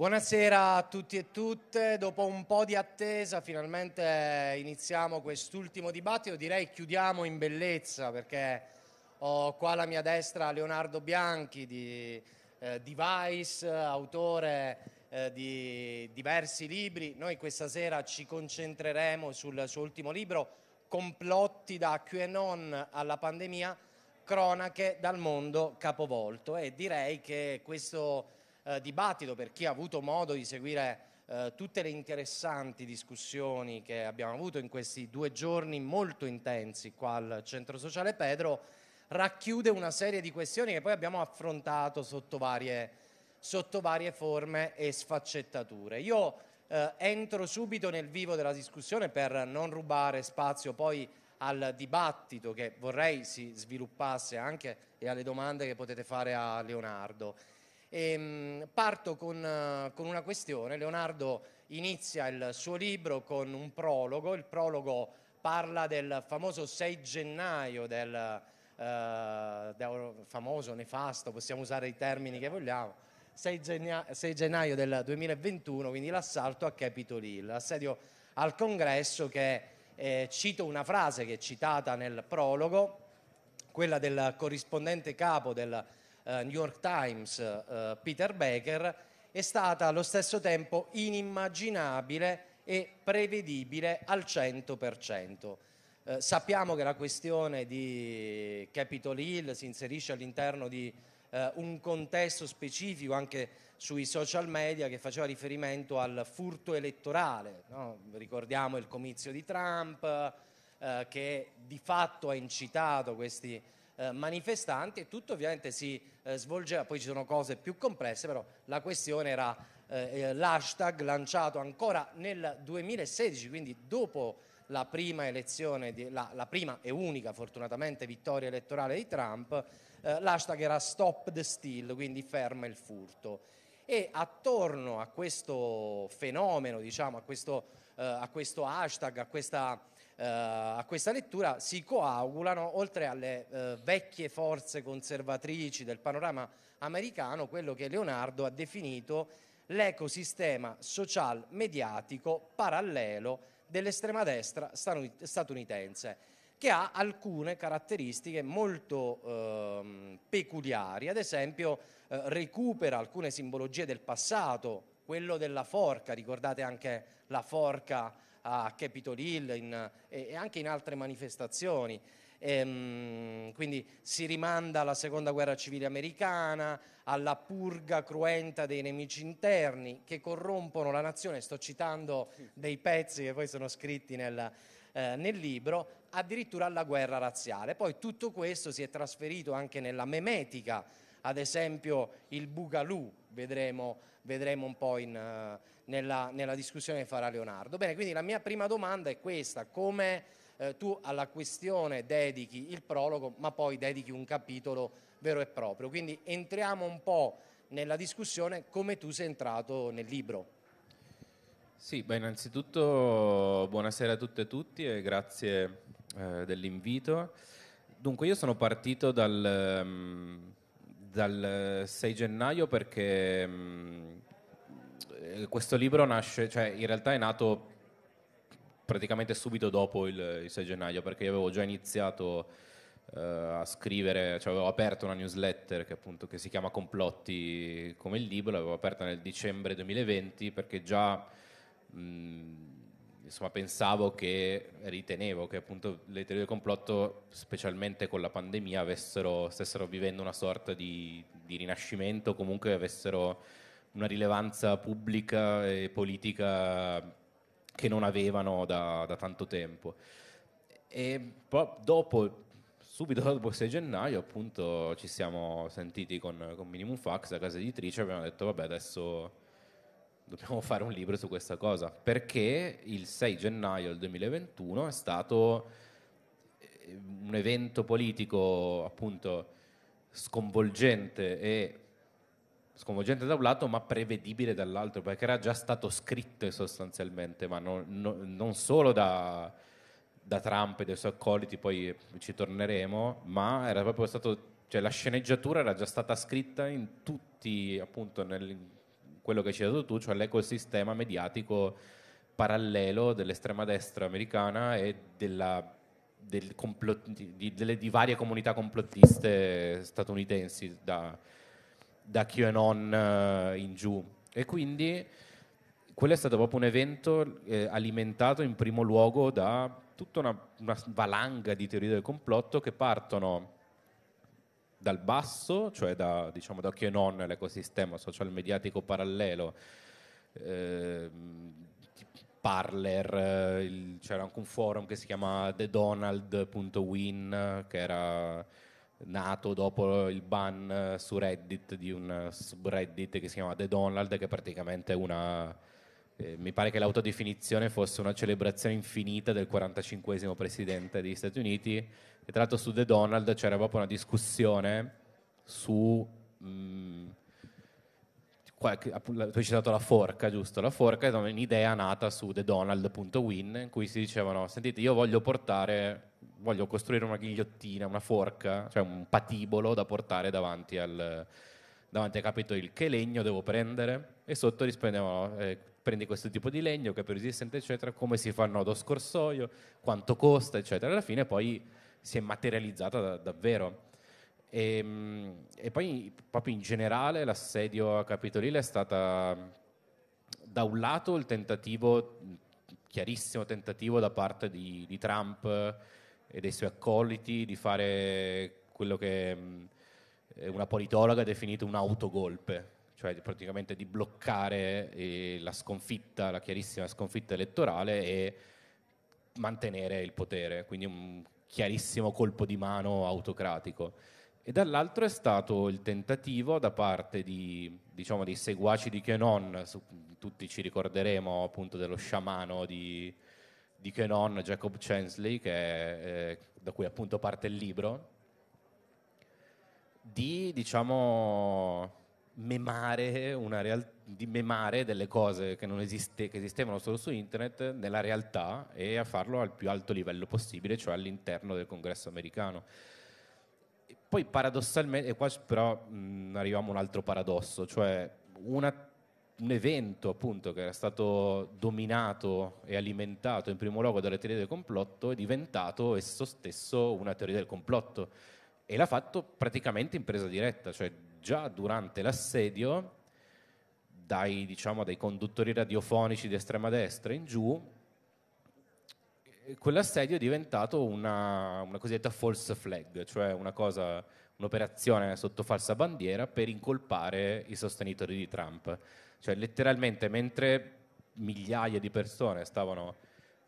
Buonasera a tutti e tutte, dopo un po' di attesa finalmente iniziamo quest'ultimo dibattito, direi chiudiamo in bellezza perché ho qua alla mia destra Leonardo Bianchi di eh, Device, autore eh, di diversi libri, noi questa sera ci concentreremo sul suo ultimo libro Complotti da QAnon alla pandemia, cronache dal mondo capovolto e direi che questo eh, dibattito, per chi ha avuto modo di seguire eh, tutte le interessanti discussioni che abbiamo avuto in questi due giorni molto intensi qua al Centro Sociale Pedro, racchiude una serie di questioni che poi abbiamo affrontato sotto varie, sotto varie forme e sfaccettature. Io eh, entro subito nel vivo della discussione per non rubare spazio poi al dibattito che vorrei si sviluppasse anche e alle domande che potete fare a Leonardo. E ehm, parto con, con, una questione. Leonardo inizia il suo libro con un prologo. Il prologo parla del famoso 6 gennaio, del, eh, del famoso nefasto, possiamo usare i termini che vogliamo. 6 gennaio, 6 gennaio del 2021, quindi l'assalto a Capitol Hill, l'assedio al congresso che eh, cito una frase che è citata nel prologo, quella del corrispondente capo del eh, New York Times eh, eh Peter Baker, è stata allo stesso tempo inimmaginabile e prevedibile al 100%. Eh, sappiamo che la questione di Capitol Hill si inserisce all'interno di eh, un contesto specifico anche sui social media che faceva riferimento al furto elettorale. No? Ricordiamo il comizio di Trump eh, che di fatto ha incitato questi eh, manifestanti e tutto ovviamente si eh, svolgeva, poi ci sono cose più complesse, però la questione era eh, eh, l'hashtag lanciato ancora nel 2016, quindi dopo la prima elezione, la, la, prima e unica fortunatamente vittoria elettorale di Trump, l'hashtag era Stop the Steal, quindi ferma il furto. E attorno a questo fenomeno, diciamo, a questo, a questo hashtag, a questa eh, a questa lettura si coagulano, oltre alle eh, vecchie forze conservatrici del panorama americano, quello che Leonardo ha definito l'ecosistema social-mediatico parallelo dell'estrema destra statunitense che ha alcune caratteristiche molto eh, peculiari, ad esempio eh, recupera alcune simbologie del passato, quello della forca, ricordate anche la forca a Capitol Hill in, e anche in altre manifestazioni. E, ehm, quindi si rimanda alla seconda guerra civile americana, alla purga cruenta dei nemici interni che corrompono la nazione. Sto citando dei pezzi che poi sono scritti nel, eh, nel libro, addirittura alla guerra razziale. Poi tutto questo si è trasferito anche nella memetica, ad esempio il Bugaloo vedremo, vedremo un po' in, eh, nella, nella, discussione che farà Leonardo. Bene, quindi la mia prima domanda è questa, come eh, tu alla questione dedichi il prologo ma poi dedichi un capitolo vero e proprio, quindi entriamo un po' nella discussione come tu sei entrato nel libro. Sì, beh, innanzitutto buonasera a tutte e tutti e grazie eh, dell'invito. Dunque, io sono partito dal, um, dal 6 eh, gennaio perché mh, mm, eh, questo libro nasce, cioè in realtà è nato praticamente subito dopo il, il 6 gennaio perché io avevo già iniziato eh, a scrivere, cioè avevo aperto una newsletter che appunto che si chiama Complotti come il libro, l'avevo aperta nel dicembre 2020 perché già mh, mm, insomma, pensavo che, ritenevo che appunto le teorie del complotto, specialmente con la pandemia, avessero, stessero vivendo una sorta di, di rinascimento, comunque avessero una rilevanza pubblica e politica che non avevano da, da tanto tempo. E poi dopo, subito dopo il 6 gennaio, appunto, ci siamo sentiti con, con Minimum Fax, la casa editrice, e abbiamo detto, vabbè, adesso dobbiamo fare un libro su questa cosa, perché il 6 gennaio del 2021 è stato eh, un evento politico appunto sconvolgente e sconvolgente da un lato ma prevedibile dall'altro perché era già stato scritto sostanzialmente ma non, non, non solo da, da, Trump e dai suoi accoliti poi ci torneremo ma era proprio stato cioè la sceneggiatura era già stata scritta in tutti appunto nel, quello che hai citato tu, cioè l'ecosistema mediatico parallelo dell'estrema destra americana e della, del complot, di, delle, di, varie comunità complottiste statunitensi da, da QAnon eh, in giù. E quindi quello è stato proprio un evento eh, alimentato in primo luogo da tutta una, una valanga di teorie del complotto che partono dal basso, cioè da, diciamo, da non l'ecosistema social mediatico parallelo, eh, Parler, il, c'era anche un forum che si chiama TheDonald.win che era nato dopo il ban su Reddit di un subreddit che si chiama TheDonald, Donald che è praticamente una eh, mi pare che l'autodefinizione fosse una celebrazione infinita del 45 presidente degli Stati Uniti e tra l'altro su The Donald c'era proprio una discussione su... Mh, mm, qualche, tu hai citato la forca, giusto? La forca è un'idea nata su TheDonald.win in cui si dicevano, sentite, io voglio portare, voglio costruire una ghigliottina, una forca, cioè un patibolo da portare davanti al, davanti al Capitol Hill. Che legno devo prendere? E sotto rispondevano, eh, prendi questo tipo di legno, che è più resistente, eccetera, come si fa il nodo scorsoio, quanto costa, eccetera. Alla fine poi si è materializzata da, davvero. E, ehm, e, poi proprio in generale l'assedio a Capitolina è stata da un lato il tentativo, chiarissimo tentativo da parte di, di Trump e dei suoi accoliti di fare quello che ehm, una politologa ha definito un autogolpe, cioè praticamente di bloccare eh, la sconfitta, la chiarissima sconfitta elettorale e mantenere il potere, quindi un chiarissimo colpo di mano autocratico. E dall'altro è stato il tentativo da parte di, diciamo, dei seguaci di Kenon, tutti ci ricorderemo appunto dello sciamano di, di Kenon, Jacob Chansley, è, eh, da cui appunto parte il libro, di diciamo memare, real- di memare delle cose che, non esiste, che esistevano solo su internet nella realtà e a farlo al più alto livello possibile, cioè all'interno del congresso americano. E poi paradossalmente, e qua però mh, arriviamo a un altro paradosso, cioè una, un evento appunto che era stato dominato e alimentato in primo luogo dalle teorie del complotto è diventato esso stesso una teoria del complotto e l'ha fatto praticamente in presa diretta, cioè già durante l'assedio, dai, diciamo, dai conduttori radiofonici di estrema destra in giù, quell'assedio è diventato una, una, cosiddetta false flag, cioè cosa, un'operazione sotto falsa bandiera per incolpare i sostenitori di Trump. Cioè letteralmente mentre migliaia di persone stavano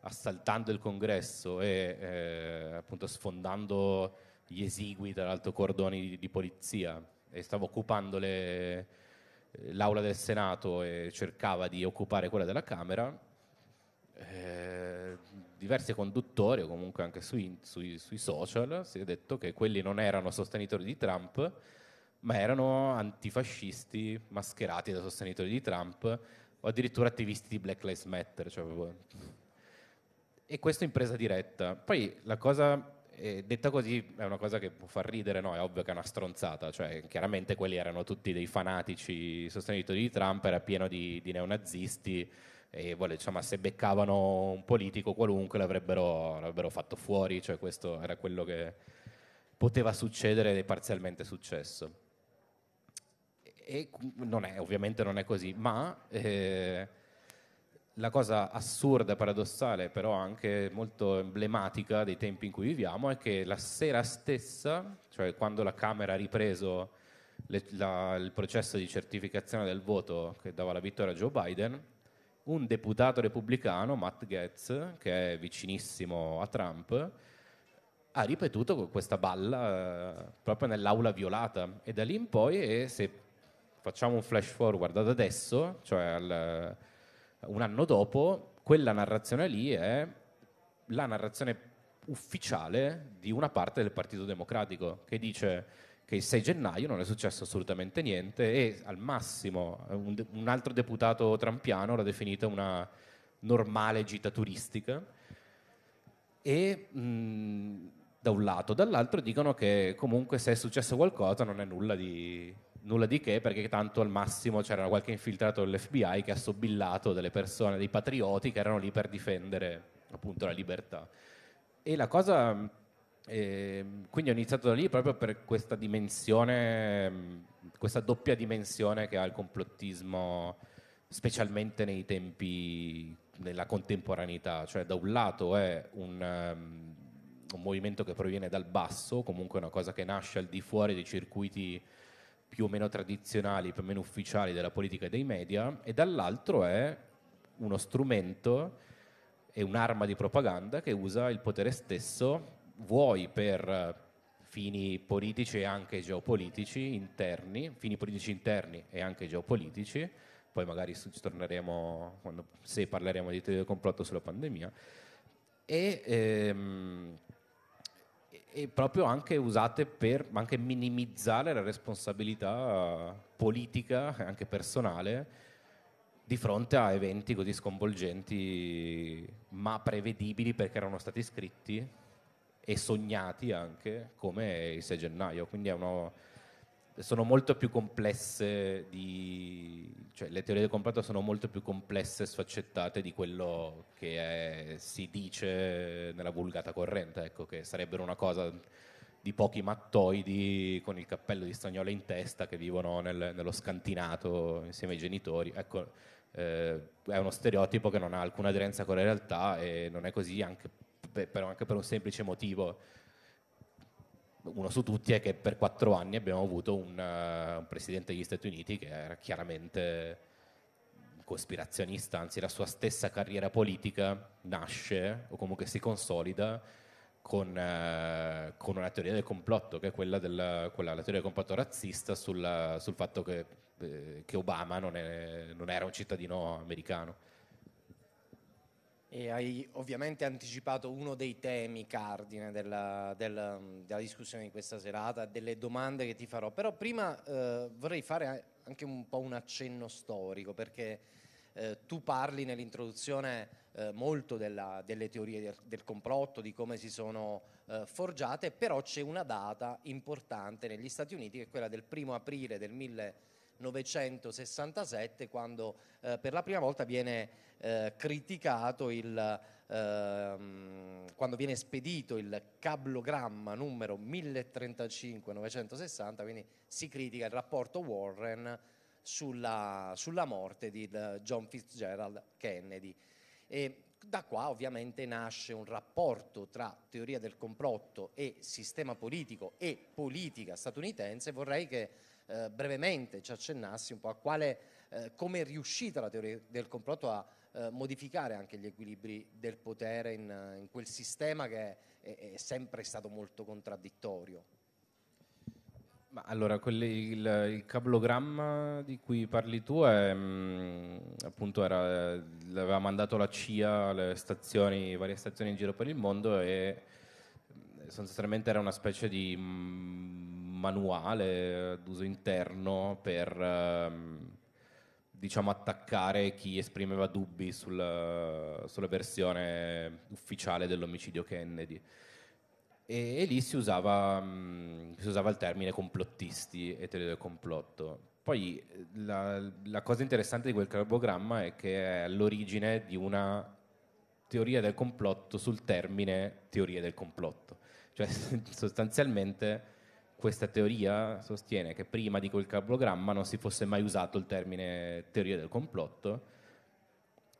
assaltando il congresso e eh, appunto sfondando gli esigui dall'alto cordoni di, di polizia e stava occupando le, eh, l'aula del Senato e cercava di occupare quella della Camera. Eh, diversi conduttori o comunque anche sui, sui, sui, social si è detto che quelli non erano sostenitori di Trump ma erano antifascisti mascherati da sostenitori di Trump o addirittura attivisti di Black Lives Matter cioè, e questo in presa diretta poi la cosa e detta così è una cosa che può far ridere, no? È ovvio che è una stronzata, cioè chiaramente quelli erano tutti dei fanatici sostenitori di Trump, era pieno di, di neonazisti e vole, diciamo, se beccavano un politico qualunque l'avrebbero, l'avrebbero fatto fuori, cioè questo era quello che poteva succedere ed è parzialmente successo. E non è, ovviamente non è così, ma... Eh, la cosa assurda, paradossale, però anche molto emblematica dei tempi in cui viviamo è che la sera stessa, cioè quando la Camera ha ripreso le, la, il processo di certificazione del voto che dava la vittoria a Joe Biden, un deputato repubblicano, Matt Gaetz, che è vicinissimo a Trump, ha ripetuto questa balla eh, proprio nell'aula violata e da lì in poi, e se facciamo un flash forward ad adesso, cioè al un anno dopo, quella narrazione lì è la narrazione ufficiale di una parte del Partito Democratico che dice che il 6 gennaio non è successo assolutamente niente e al massimo un, de- un altro deputato trampiano l'ha definita una normale gita turistica e mh, mhmm, da un lato, dall'altro dicono che comunque se è successo qualcosa non è nulla di, nulla di che perché tanto al massimo c'era qualche infiltrato dell'FBI che ha sobillato delle persone, dei patrioti che erano lì per difendere appunto la libertà. E la cosa, eh, quindi ho iniziato da lì proprio per questa dimensione, questa doppia dimensione che ha il complottismo, specialmente nei tempi, della contemporaneità, cioè da un lato è un... Um, un movimento che proviene dal basso, comunque una cosa che nasce al di fuori dei circuiti più o meno tradizionali, più o meno ufficiali della politica e dei media, e dall'altro è uno strumento e un'arma di propaganda che usa il potere stesso, vuoi per fini politici e anche geopolitici interni, fini politici interni e anche geopolitici, poi magari ci torneremo quando, se parleremo di teoria del complotto sulla pandemia, e ehm, e proprio anche usate per anche minimizzare la responsabilità politica e eh, anche personale di fronte a eventi così sconvolgenti ma prevedibili perché erano stati scritti e sognati anche come il 6 gennaio. Quindi è uno, sono molto più complesse di, cioè le teorie del complotto sono molto più complesse e sfaccettate di quello che è, si dice nella vulgata corrente, ecco, che sarebbero una cosa di pochi mattoidi con il cappello di stagnolo in testa che vivono nel, nello scantinato insieme ai genitori. Ecco, eh, è uno stereotipo che non ha alcuna aderenza con la realtà e non è così anche per, anche per un semplice motivo uno su tutti è che per quattro anni abbiamo avuto un, uh, un presidente degli Stati Uniti che era chiaramente cospirazionista, anzi la sua stessa carriera politica nasce o comunque si consolida con, eh, con, una teoria del complotto, che è quella, della, quella teoria del complotto razzista sulla, sul fatto che, eh, che Obama non, è, non, era un cittadino americano e hai ovviamente anticipato uno dei temi cardine della, della, della, discussione di questa serata, delle domande che ti farò, però prima eh, vorrei fare anche un po' un accenno storico perché eh, tu parli nell'introduzione eh, molto della, delle teorie del, del, complotto, di come si sono eh, forgiate, però c'è una data importante negli Stati Uniti che è quella del primo aprile del 1900 1967 quando eh, per la prima volta viene eh, criticato il, eh, quando viene spedito il cablogramma numero 1035-960, quindi si critica il rapporto Warren sulla, sulla morte di eh, John Fitzgerald Kennedy. E da qua ovviamente nasce un rapporto tra teoria del complotto e sistema politico e politica statunitense. Vorrei che eh, brevemente ci accennassi un po' a quale, eh, come è riuscita la teoria del complotto a eh, modificare anche gli equilibri del potere in, in quel sistema che è, è, è, sempre stato molto contraddittorio. Ma allora, quel, il, il, cablogramma di cui parli tu è, mh, mm, appunto era, l'aveva mandato la CIA alle stazioni, varie stazioni in giro per il mondo e mm, sostanzialmente era una specie di mh, mm, manuale d'uso interno per ehm, diciamo, attaccare chi esprimeva dubbi sul, sulla versione ufficiale dell'omicidio Kennedy. E, e lì si usava, mm, si usava, il termine complottisti e teoria del complotto. Poi eh, la, la cosa interessante di quel carbogramma è che è all'origine di una teoria del complotto sul termine teoria del complotto. Cioè sostanzialmente questa teoria sostiene che prima di quel cablogramma non si fosse mai usato il termine teoria del complotto,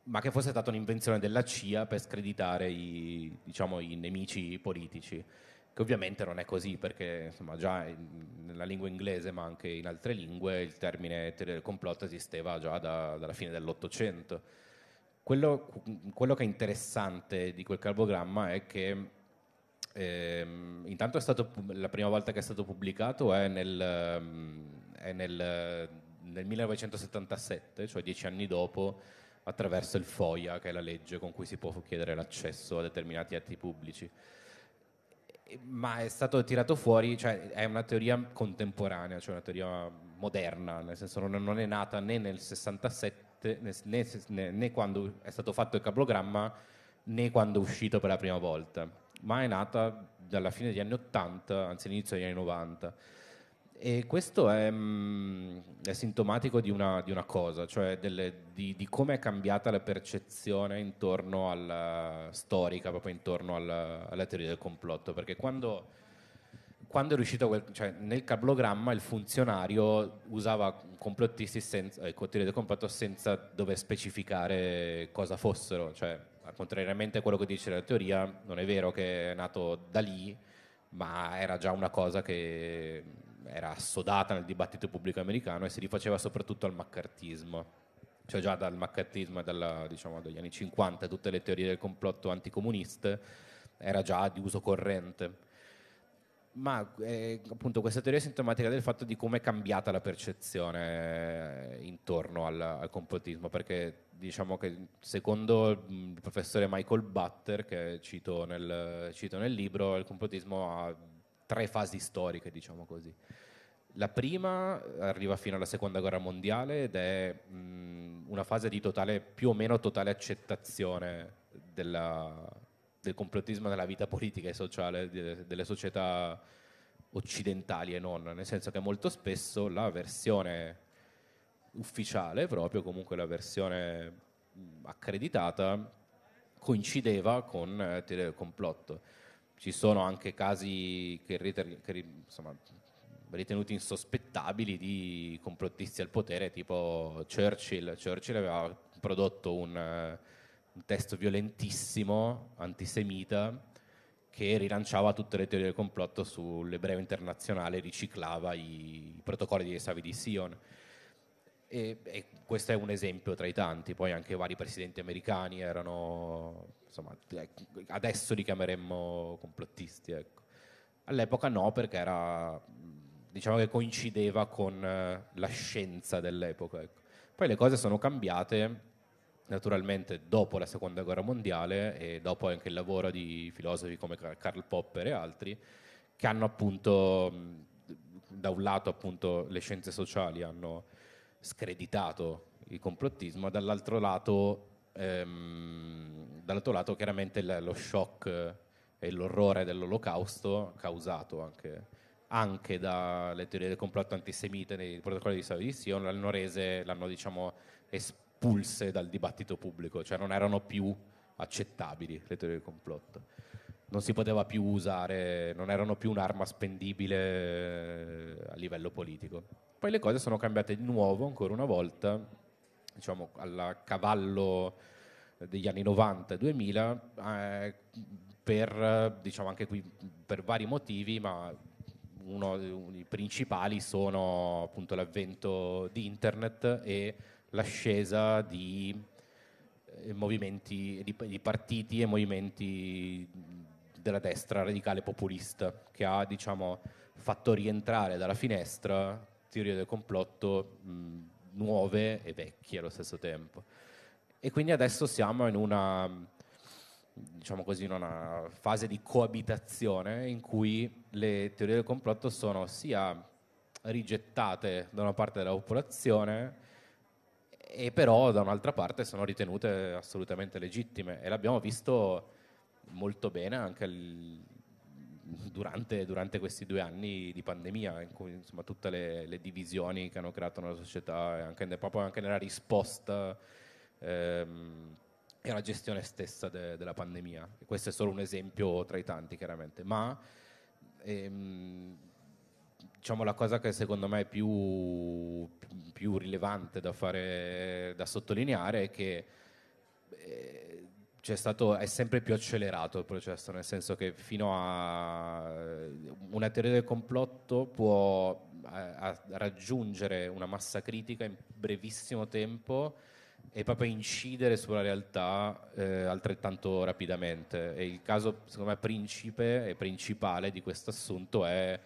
ma che fosse stata un'invenzione della CIA per screditare i, diciamo, i nemici politici, che ovviamente non è così perché insomma, già in, nella lingua inglese ma anche in altre lingue il termine teoria del complotto esisteva già da, dalla fine dell'Ottocento. Quello, quello che è interessante di quel carbogramma è che ehm, intanto stato, la prima volta che è stato pubblicato è nel, ehm, è nel, nel 1977, cioè dieci anni dopo, attraverso il FOIA, che è la legge con cui si può chiedere l'accesso a determinati atti pubblici ma è stato tirato fuori, cioè è una teoria contemporanea, cioè una teoria moderna, nel senso non, non è nata né nel 67 né, né, né, quando è stato fatto il cablogramma né quando è uscito per la prima volta ma è nata dalla fine degli anni 80, anzi all'inizio degli anni 90. E questo è, mh, mm, è sintomatico di una, di una, cosa, cioè delle, di, di come è cambiata la percezione intorno alla storica, proprio intorno alla, alla teoria del complotto, perché quando, quando è riuscito, quel, cioè nel cablogramma il funzionario usava complottisti senza, eh, teoria del complotto senza dover specificare cosa fossero, cioè contrariamente a quello che dice la teoria, non è vero che è nato da lì, ma era già una cosa che mm, era assodata nel dibattito pubblico americano e si rifaceva soprattutto al maccartismo. Cioè già dal maccartismo e dalla, diciamo, dagli anni 50 tutte le teorie del complotto anticomuniste era già di uso corrente ma eh, appunto questa teoria è sintomatica del fatto di come è cambiata la percezione eh, intorno al, al complotismo, perché diciamo che secondo il mm, professore Michael Butter, che cito nel, cito nel libro, il complotismo ha tre fasi storiche, diciamo così. La prima eh, arriva fino alla seconda guerra mondiale ed è mh, mm, una fase di totale, più o meno totale accettazione della, del complottismo nella vita politica e sociale delle società occidentali e non, nel senso che molto spesso la versione ufficiale, proprio comunque la versione accreditata, coincideva con il eh, complotto. Ci sono anche casi che, che insomma, ritenuti insospettabili di complottisti al potere, tipo Churchill. Churchill aveva prodotto un... Eh, un testo violentissimo, antisemita, che rilanciava tutte le teorie del complotto sull'ebreo internazionale, riciclava i, protocolli dei savi di Sion. E, e, questo è un esempio tra i tanti, poi anche vari presidenti americani erano, insomma, adesso li chiameremmo complottisti. Ecco. All'epoca no, perché era, diciamo che coincideva con eh, la scienza dell'epoca. Ecco. Poi le cose sono cambiate naturalmente dopo la seconda guerra mondiale e dopo anche il lavoro di filosofi come Karl Popper e altri, che hanno appunto, da un lato appunto le scienze sociali hanno screditato il complottismo, dall'altro lato, ehm, dall'altro lato chiaramente lo shock e l'orrore dell'olocausto causato anche, anche dalle teorie del complotto antisemite nei protocolli di Stato di Sion l'hanno rese, l'hanno diciamo es- espulse dal dibattito pubblico, cioè non erano più accettabili le teorie del complotto. Non si poteva più usare, non erano più un'arma spendibile eh, a livello politico. Poi le cose sono cambiate di nuovo, ancora una volta, diciamo alla cavallo degli anni 90 e 2000, eh, per, diciamo anche qui per vari motivi, ma uno dei principali sono appunto l'avvento di internet e l'ascesa di, eh, di, di partiti e movimenti della destra radicale populista che ha diciamo, fatto rientrare dalla finestra teorie del complotto mh, nuove e vecchie allo stesso tempo. E quindi adesso siamo in una, diciamo così, in una fase di coabitazione in cui le teorie del complotto sono sia rigettate da una parte della popolazione, e però da un'altra parte sono ritenute assolutamente legittime e l'abbiamo visto molto bene anche il, durante, durante, questi due anni di pandemia in cui insomma, tutte le, le, divisioni che hanno creato nella società e anche, proprio anche nella risposta ehm, e alla gestione stessa de, della pandemia e questo è solo un esempio tra i tanti chiaramente ma ehm, diciamo, la cosa che secondo me è più, più rilevante da, fare, da, sottolineare è che eh, stato, è sempre più accelerato il processo, nel senso che fino a una teoria del complotto può a, eh, a raggiungere una massa critica in brevissimo tempo e proprio incidere sulla realtà eh, altrettanto rapidamente. E il caso, secondo me, principe e principale di questo assunto è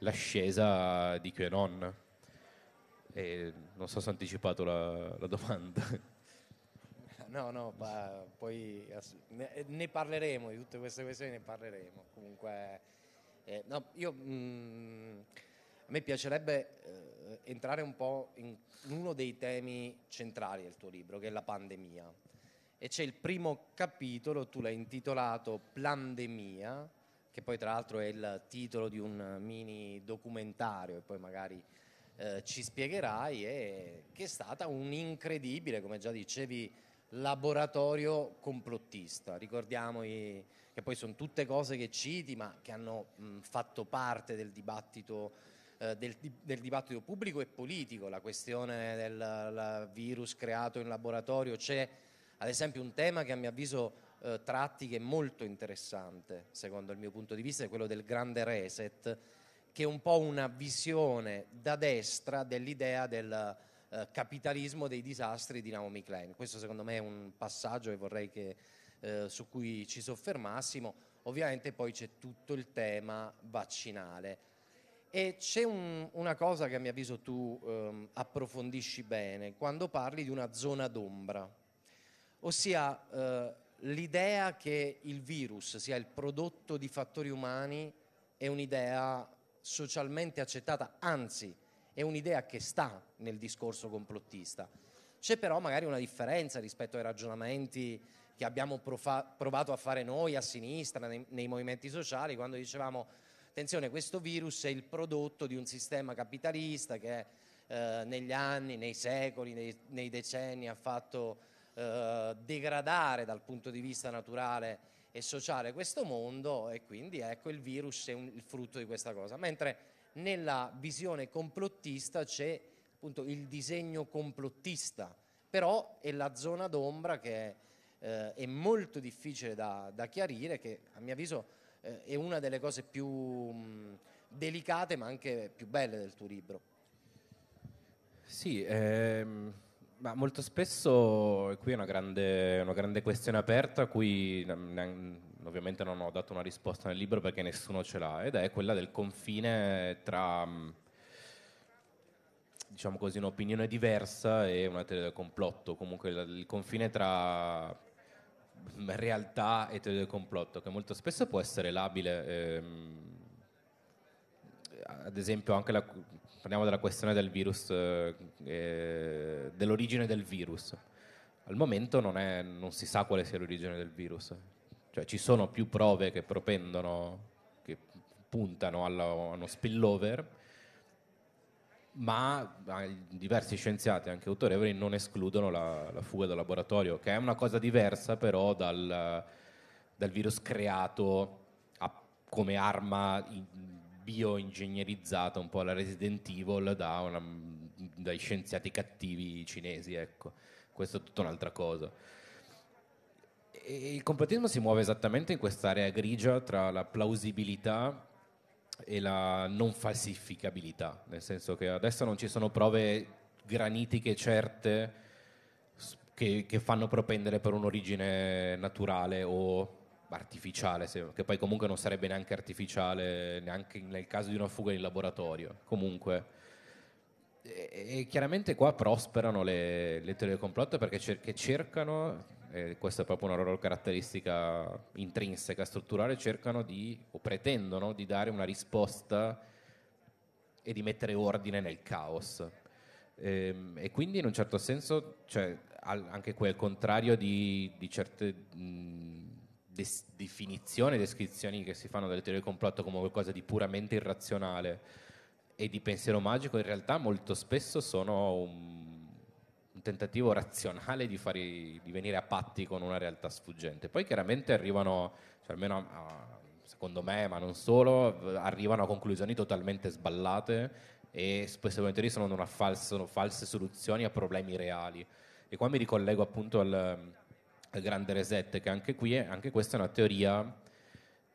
l'ascesa di QAnon. E non so se ho anticipato la, la domanda. No, no, ma poi ne, ne parleremo di tutte queste questioni, ne parleremo. Comunque, eh, no, io, mh, mm, a me piacerebbe eh, entrare un po' in, in uno dei temi centrali del tuo libro, che è la pandemia. E c'è il primo capitolo, tu l'hai intitolato Plandemia, che poi tra l'altro è il titolo di un eh, mini documentario e poi magari eh, ci spiegherai, e che è stata un incredibile, come già dicevi, laboratorio complottista. Ricordiamo i, che poi sono tutte cose che citi, ma che hanno mh, fatto parte del dibattito, eh, del, del dibattito, pubblico e politico, la questione del la virus creato in laboratorio. C'è ad esempio un tema che a mio avviso eh, tratti che è molto interessante, secondo il mio punto di vista, è quello del grande reset, che è un po' una visione da destra dell'idea del eh, capitalismo dei disastri di Naomi Klein. Questo secondo me è un passaggio che, vorrei eh, su cui ci soffermassimo. Ovviamente poi c'è tutto il tema vaccinale. E c'è un, una cosa che a mio avviso tu ehm, approfondisci bene quando parli di una zona d'ombra, ossia eh, l'idea che il virus sia il prodotto di fattori umani è un'idea socialmente accettata, anzi è un'idea che sta nel discorso complottista. C'è però magari una differenza rispetto ai ragionamenti che abbiamo profa- provato a fare noi a sinistra, nei, nei movimenti sociali, quando dicevamo attenzione, questo virus è il prodotto di un sistema capitalista che eh, negli anni, nei secoli, nei, nei decenni ha fatto eh, degradare dal punto di vista naturale e sociale questo mondo e quindi ecco il virus è un, il frutto di questa cosa. Mentre nella visione complottista c'è appunto il disegno complottista, però è la zona d'ombra che eh, è molto difficile da, da, chiarire, che a mio avviso eh, è una delle cose più mh, mm, delicate ma anche più belle del tuo libro. Sì, ehm ma molto spesso, eh, qui è una grande, una grande questione aperta a cui ovviamente non ho dato una risposta nel libro perché nessuno ce l'ha, ed è quella del confine tra mm, diciamo così, un'opinione diversa e una teoria del complotto, comunque il confine tra mm, realtà e teoria del complotto, che molto spesso può essere labile. Ehm, ad esempio anche la, parliamo della questione del virus, eh, eh, dell'origine del virus. Al momento non, è, non, si sa quale sia l'origine del virus, cioè ci sono più prove che propendono, che puntano alla, a uno spillover, ma ah, diversi scienziati, anche autorevoli, non escludono la, la fuga dal laboratorio, che è una cosa diversa però dal, dal virus creato a, come arma in, bioingegnerizzata un po' la Resident Evil da una, dai scienziati cattivi cinesi, ecco. Questo è tutta un'altra cosa. E il complotismo si muove esattamente in quest'area grigia tra la plausibilità e la non falsificabilità, nel senso che adesso non ci sono prove granitiche certe che, che fanno propendere per un'origine naturale o artificiale, che poi comunque non sarebbe neanche artificiale, neanche nel caso di una fuga in laboratorio. Comunque. E, e chiaramente qua prosperano le, le teorie del complotto perché cer- cercano eh, questa è proprio una loro caratteristica intrinseca, strutturale, cercano di, o pretendono di dare una risposta e di mettere ordine nel caos. E, ehm, e quindi in un certo senso, cioè, al, anche qui al contrario di, di certe mh, des- definizioni e descrizioni che si fanno delle teorie del complotto come qualcosa di puramente irrazionale e di pensiero magico, in realtà molto spesso sono un, un tentativo razionale di, fare, di, venire a patti con una realtà sfuggente. Poi chiaramente arrivano, cioè almeno a, a, secondo me, ma non solo, arrivano a conclusioni totalmente sballate e spesso volentieri sono, falsa, sono false soluzioni a problemi reali. E qua mi ricollego appunto al grande reset, che anche, qui è, anche questa è una teoria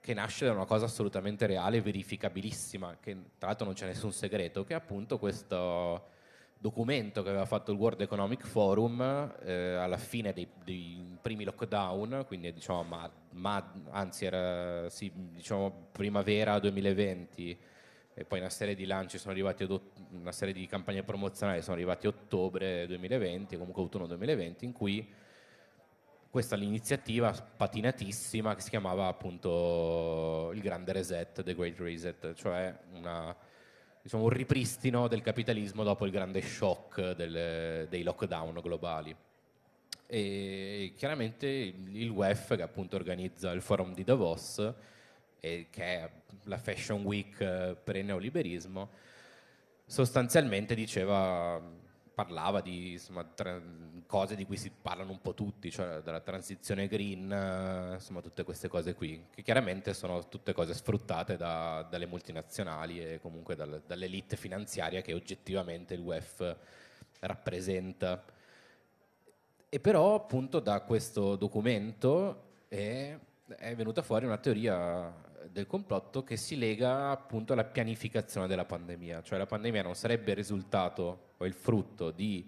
che nasce da una cosa assolutamente reale, verificabilissima, che tra l'altro non c'è nessun segreto, che è appunto questo documento che aveva fatto il World Economic Forum eh, alla fine dei, dei, primi lockdown, quindi diciamo, ma, ma, anzi era sì, diciamo, primavera 2020 e poi una serie di lanci sono arrivati, una serie di campagne promozionali sono arrivati a ottobre 2020, comunque autunno 2020, in cui questa l'iniziativa patinatissima che si chiamava appunto il grande reset, the great reset, cioè una, diciamo, un ripristino del capitalismo dopo il grande shock del, dei lockdown globali. E chiaramente il WEF che appunto organizza il forum di Davos, che è la Fashion Week eh, per il neoliberismo, sostanzialmente diceva parlava di insomma, tra, cose di cui si parlano un po' tutti, cioè della transizione green, eh, insomma tutte queste cose qui, che chiaramente sono tutte cose sfruttate da, dalle multinazionali e comunque dal, dall'elite finanziaria che oggettivamente il UEF rappresenta. E però appunto da questo documento è, è venuta fuori una teoria del complotto che si lega appunto alla pianificazione della pandemia, cioè la pandemia non sarebbe il risultato o il frutto di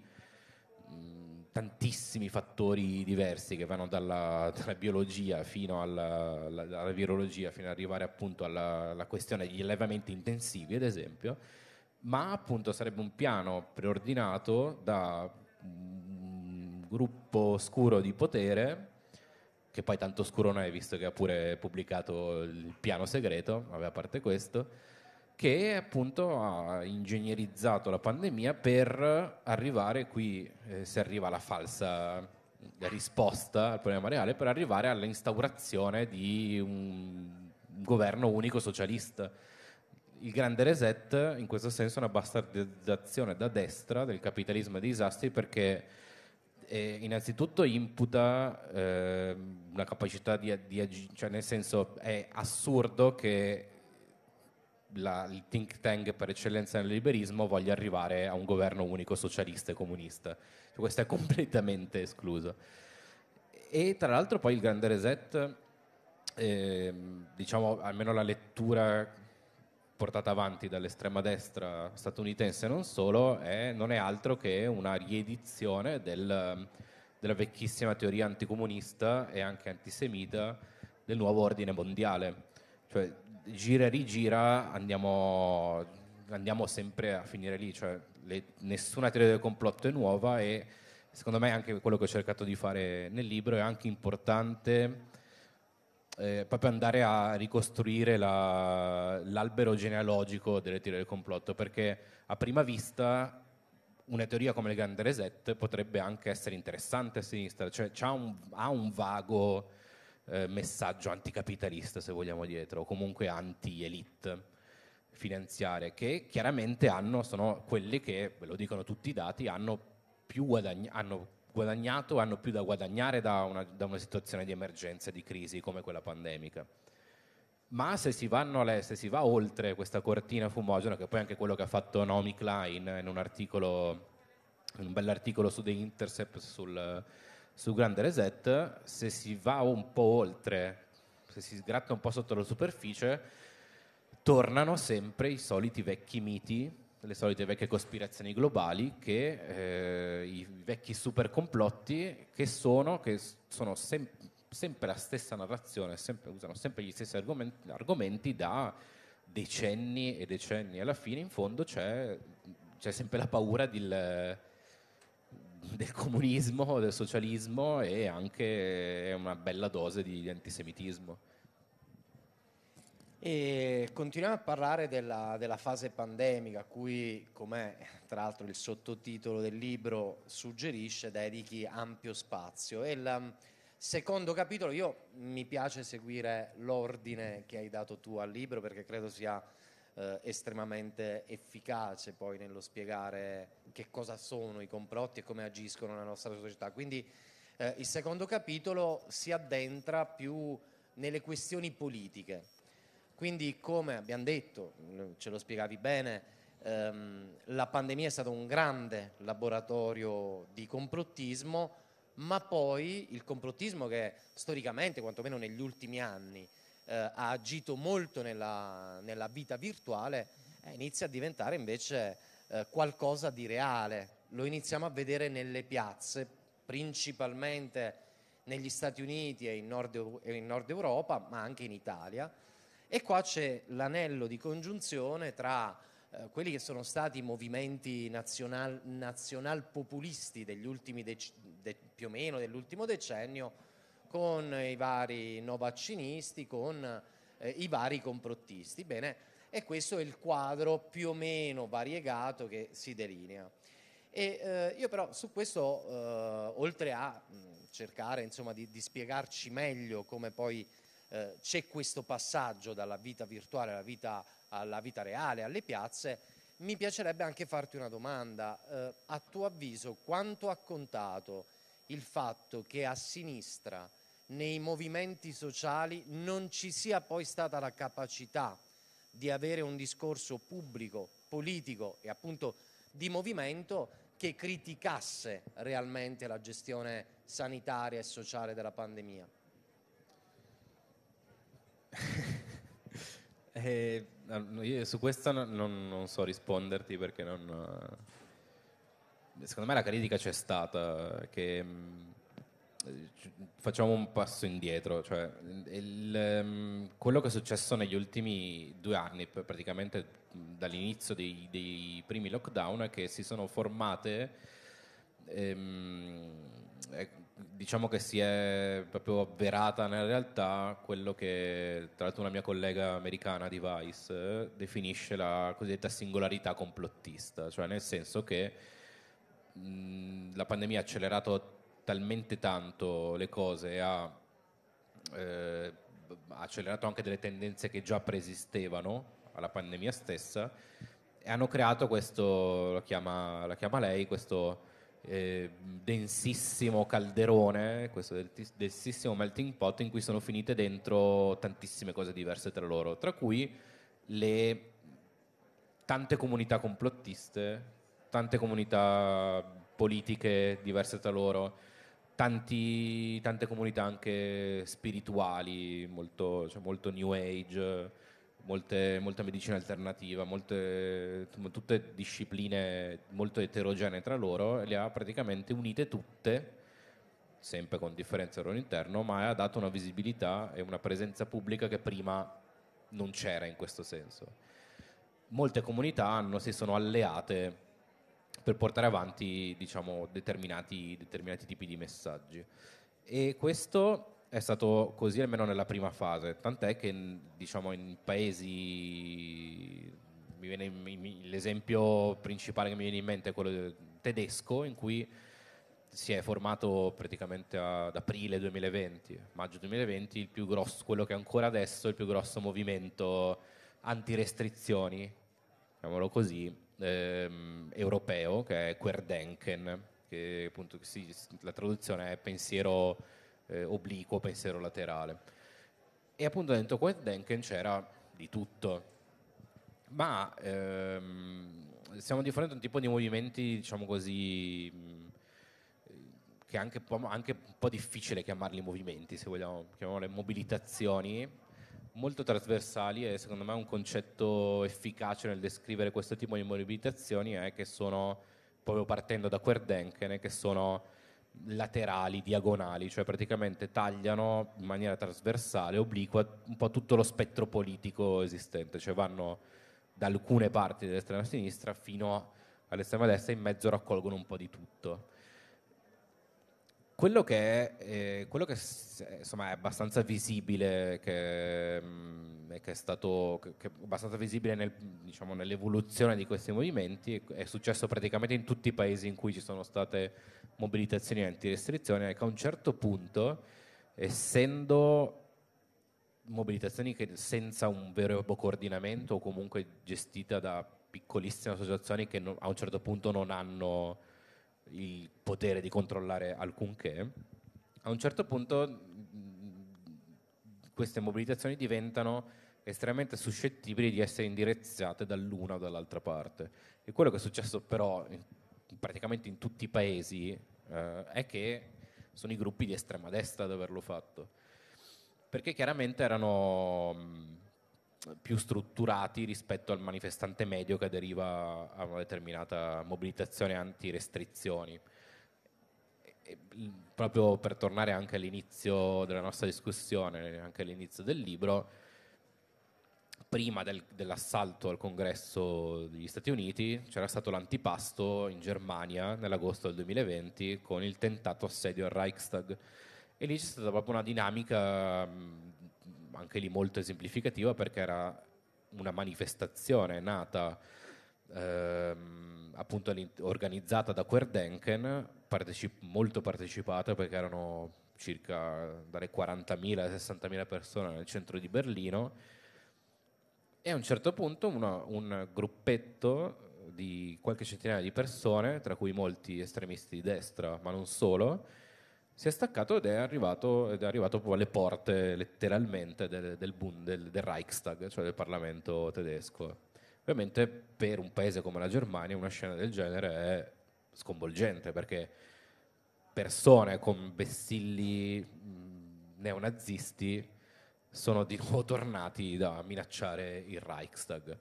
mh, tantissimi fattori diversi che vanno dalla, dalla biologia fino alla, alla, alla, virologia, fino ad arrivare appunto alla, alla questione degli allevamenti intensivi, ad esempio, ma appunto sarebbe un piano preordinato da un gruppo oscuro di potere che poi tanto oscuro non è visto che ha pure pubblicato il piano segreto, vabbè a parte questo, che appunto ha ingegnerizzato la pandemia per arrivare qui, eh, si arriva alla falsa risposta al problema reale, per arrivare all'instaurazione di un governo unico socialista. Il grande reset in questo senso è una bastardizzazione da destra del capitalismo e dei disastri perché eh, innanzitutto imputa eh, una capacità di, di agire, cioè nel senso è assurdo che la, il think tank per eccellenza nel liberismo voglia arrivare a un governo unico socialista e comunista. Cioè, questo è completamente escluso. E tra l'altro poi il grande reset, eh, diciamo almeno la lettura portata avanti dall'estrema destra statunitense e non solo, è, non è altro che una riedizione del, della vecchissima teoria anticomunista e anche antisemita del nuovo ordine mondiale. Cioè, gira e rigira andiamo, andiamo, sempre a finire lì, cioè, le, nessuna teoria del complotto è nuova e secondo me anche quello che ho cercato di fare nel libro è anche importante eh, proprio andare a ricostruire la, l'albero genealogico delle teorie del complotto, perché a prima vista una teoria come le grande reset potrebbe anche essere interessante a sinistra, cioè un, ha un vago eh, messaggio anticapitalista, se vogliamo, dietro, o comunque anti-elite finanziarie, che chiaramente hanno, sono quelle che, ve lo dicono tutti i dati, hanno più guadagnato, guadagnato hanno più da guadagnare da una, da una situazione di emergenza, di crisi come quella pandemica. Ma se si, se si, va oltre questa cortina fumogena, che poi è anche quello che ha fatto Naomi Klein in un articolo, in un bell'articolo su The Intercept sul, sul Grande Reset, se si va un po' oltre, se si sgratta un po' sotto la superficie, tornano sempre i soliti vecchi miti le solite vecchie cospirazioni globali che eh, i vecchi super complotti che sono, che sono sem- sempre la stessa narrazione, sempre, usano sempre gli stessi argomenti, argomenti, da decenni e decenni. Alla fine, in fondo, c'è, c'è sempre la paura del, del comunismo, del socialismo e anche una bella dose di, di antisemitismo. E continuiamo a parlare della, della fase pandemica, a cui, come tra l'altro il sottotitolo del libro suggerisce, dedichi ampio spazio. E il um, secondo capitolo, io mi piace seguire l'ordine che hai dato tu al libro perché credo sia eh, estremamente efficace poi nello spiegare che cosa sono i complotti e come agiscono nella nostra società. Quindi eh, il secondo capitolo si addentra più nelle questioni politiche quindi, come abbiamo detto, mm, ce lo spiegavi bene, ehm, la pandemia è stato un grande laboratorio di complottismo, ma poi il complottismo che storicamente, quantomeno negli ultimi anni, eh, ha agito molto nella, nella vita virtuale, eh, inizia a diventare invece eh, qualcosa di reale. Lo iniziamo a vedere nelle piazze, principalmente negli Stati Uniti e in Nord, e in Nord Europa, ma anche in Italia e qua c'è l'anello di congiunzione tra eh, quelli che sono stati i movimenti nazional, nazionalpopulisti degli ultimi dec- de- più o meno dell'ultimo decennio con i vari novaccinisti, con eh, i vari comprottisti. Bene, e questo è il quadro più o meno variegato che si delinea. E, eh, io però su questo, eh, oltre a mh, mm, cercare insomma, di, di spiegarci meglio come poi eh, c'è questo passaggio dalla vita virtuale alla vita, alla vita, reale, alle piazze, mi piacerebbe anche farti una domanda. Eh, a tuo avviso quanto ha contato il fatto che a sinistra nei movimenti sociali non ci sia poi stata la capacità di avere un discorso pubblico, politico e appunto di movimento che criticasse realmente la gestione sanitaria e sociale della pandemia? eh, io su questo non, non, so risponderti perché non... Eh, secondo me la critica c'è stata, che mm, eh, facciamo un passo indietro. Cioè, il, um, quello che è successo negli ultimi due anni, praticamente mm, dall'inizio dei, dei primi lockdown, è che si sono formate um, diciamo che si è proprio avverata nella realtà quello che tra l'altro una mia collega americana di Vice eh, definisce la cosiddetta singolarità complottista, cioè nel senso che mh, la pandemia ha accelerato talmente tanto le cose e ha eh, accelerato anche delle tendenze che già preesistevano alla pandemia stessa e hanno creato questo, la chiama, la chiama lei, questo eh, densissimo calderone, questo densissimo melting pot in cui sono finite dentro tantissime cose diverse tra loro, tra cui le tante comunità complottiste, tante comunità politiche diverse tra loro, tanti, tante comunità anche spirituali, molto, cioè molto new age molte, molta medicina alternativa, molte, tutte discipline molto eterogenee tra loro, le ha praticamente unite tutte, sempre con differenze al loro interno, ma ha dato una visibilità e una presenza pubblica che prima non c'era in questo senso. Molte comunità hanno, si sono alleate per portare avanti diciamo, determinati, determinati tipi di messaggi. E questo è stato così almeno nella prima fase, tant'è che diciamo, in paesi, in, l'esempio principale che mi viene in mente è quello tedesco, in cui si è formato praticamente ad aprile 2020, maggio 2020, grosso, quello che è ancora adesso il più grosso movimento anti-restrizioni, così, ehm, europeo, che è Querdenken, che appunto la traduzione è pensiero eh, obliquo, pensiero laterale. E appunto dentro Quentin Denken c'era di tutto, ma ehm, siamo di fronte a un tipo di movimenti, diciamo così, mm, che è anche, anche, un po' difficile chiamarli movimenti, se vogliamo chiamarle mobilitazioni, molto trasversali e secondo me un concetto efficace nel descrivere questo tipo di mobilitazioni è che sono, proprio partendo da Querdenken, che sono laterali, diagonali, cioè praticamente tagliano in maniera trasversale, obliqua, un po' tutto lo spettro politico esistente, cioè vanno da alcune parti dell'estrema sinistra fino all'estrema destra e in mezzo raccolgono un po' di tutto. Quello che, eh, quello che insomma, è abbastanza visibile, che, mh, mm, che è stato che, abbastanza visibile nel, diciamo, nell'evoluzione di questi movimenti, è successo praticamente in tutti i paesi in cui ci sono state mobilitazioni anti-restrizioni, è che a un certo punto, essendo mobilitazioni che senza un vero e proprio coordinamento o comunque gestita da piccolissime associazioni che non, a un certo punto non hanno il potere di controllare alcunché, a un certo punto mm, queste mobilitazioni diventano estremamente suscettibili di essere indirizzate dall'una o dall'altra parte. E quello che è successo però praticamente in tutti i paesi eh, è che sono i gruppi di estrema destra ad averlo fatto, perché chiaramente erano mm, più strutturati rispetto al manifestante medio che deriva a una determinata mobilitazione anti-restrizioni. E proprio per tornare anche all'inizio della nostra discussione, anche all'inizio del libro, prima del, dell'assalto al congresso degli Stati Uniti c'era stato l'antipasto in Germania nell'agosto del 2020 con il tentato assedio al Reichstag e lì c'è stata proprio una dinamica anche lì molto esemplificativa perché era una manifestazione nata ehm, appunto organizzata da Querdenken, partecip- molto partecipata perché erano circa dalle 40.000 alle 60.000 persone nel centro di Berlino e a un certo punto una, un gruppetto di qualche centinaia di persone, tra cui molti estremisti di destra, ma non solo, si è staccato ed è arrivato, ed è arrivato alle porte letteralmente del, del Bund, del, del Reichstag, cioè del Parlamento tedesco. Ovviamente per un paese come la Germania una scena del genere è sconvolgente perché persone con vessilli neonazisti sono di nuovo tornati da minacciare il Reichstag.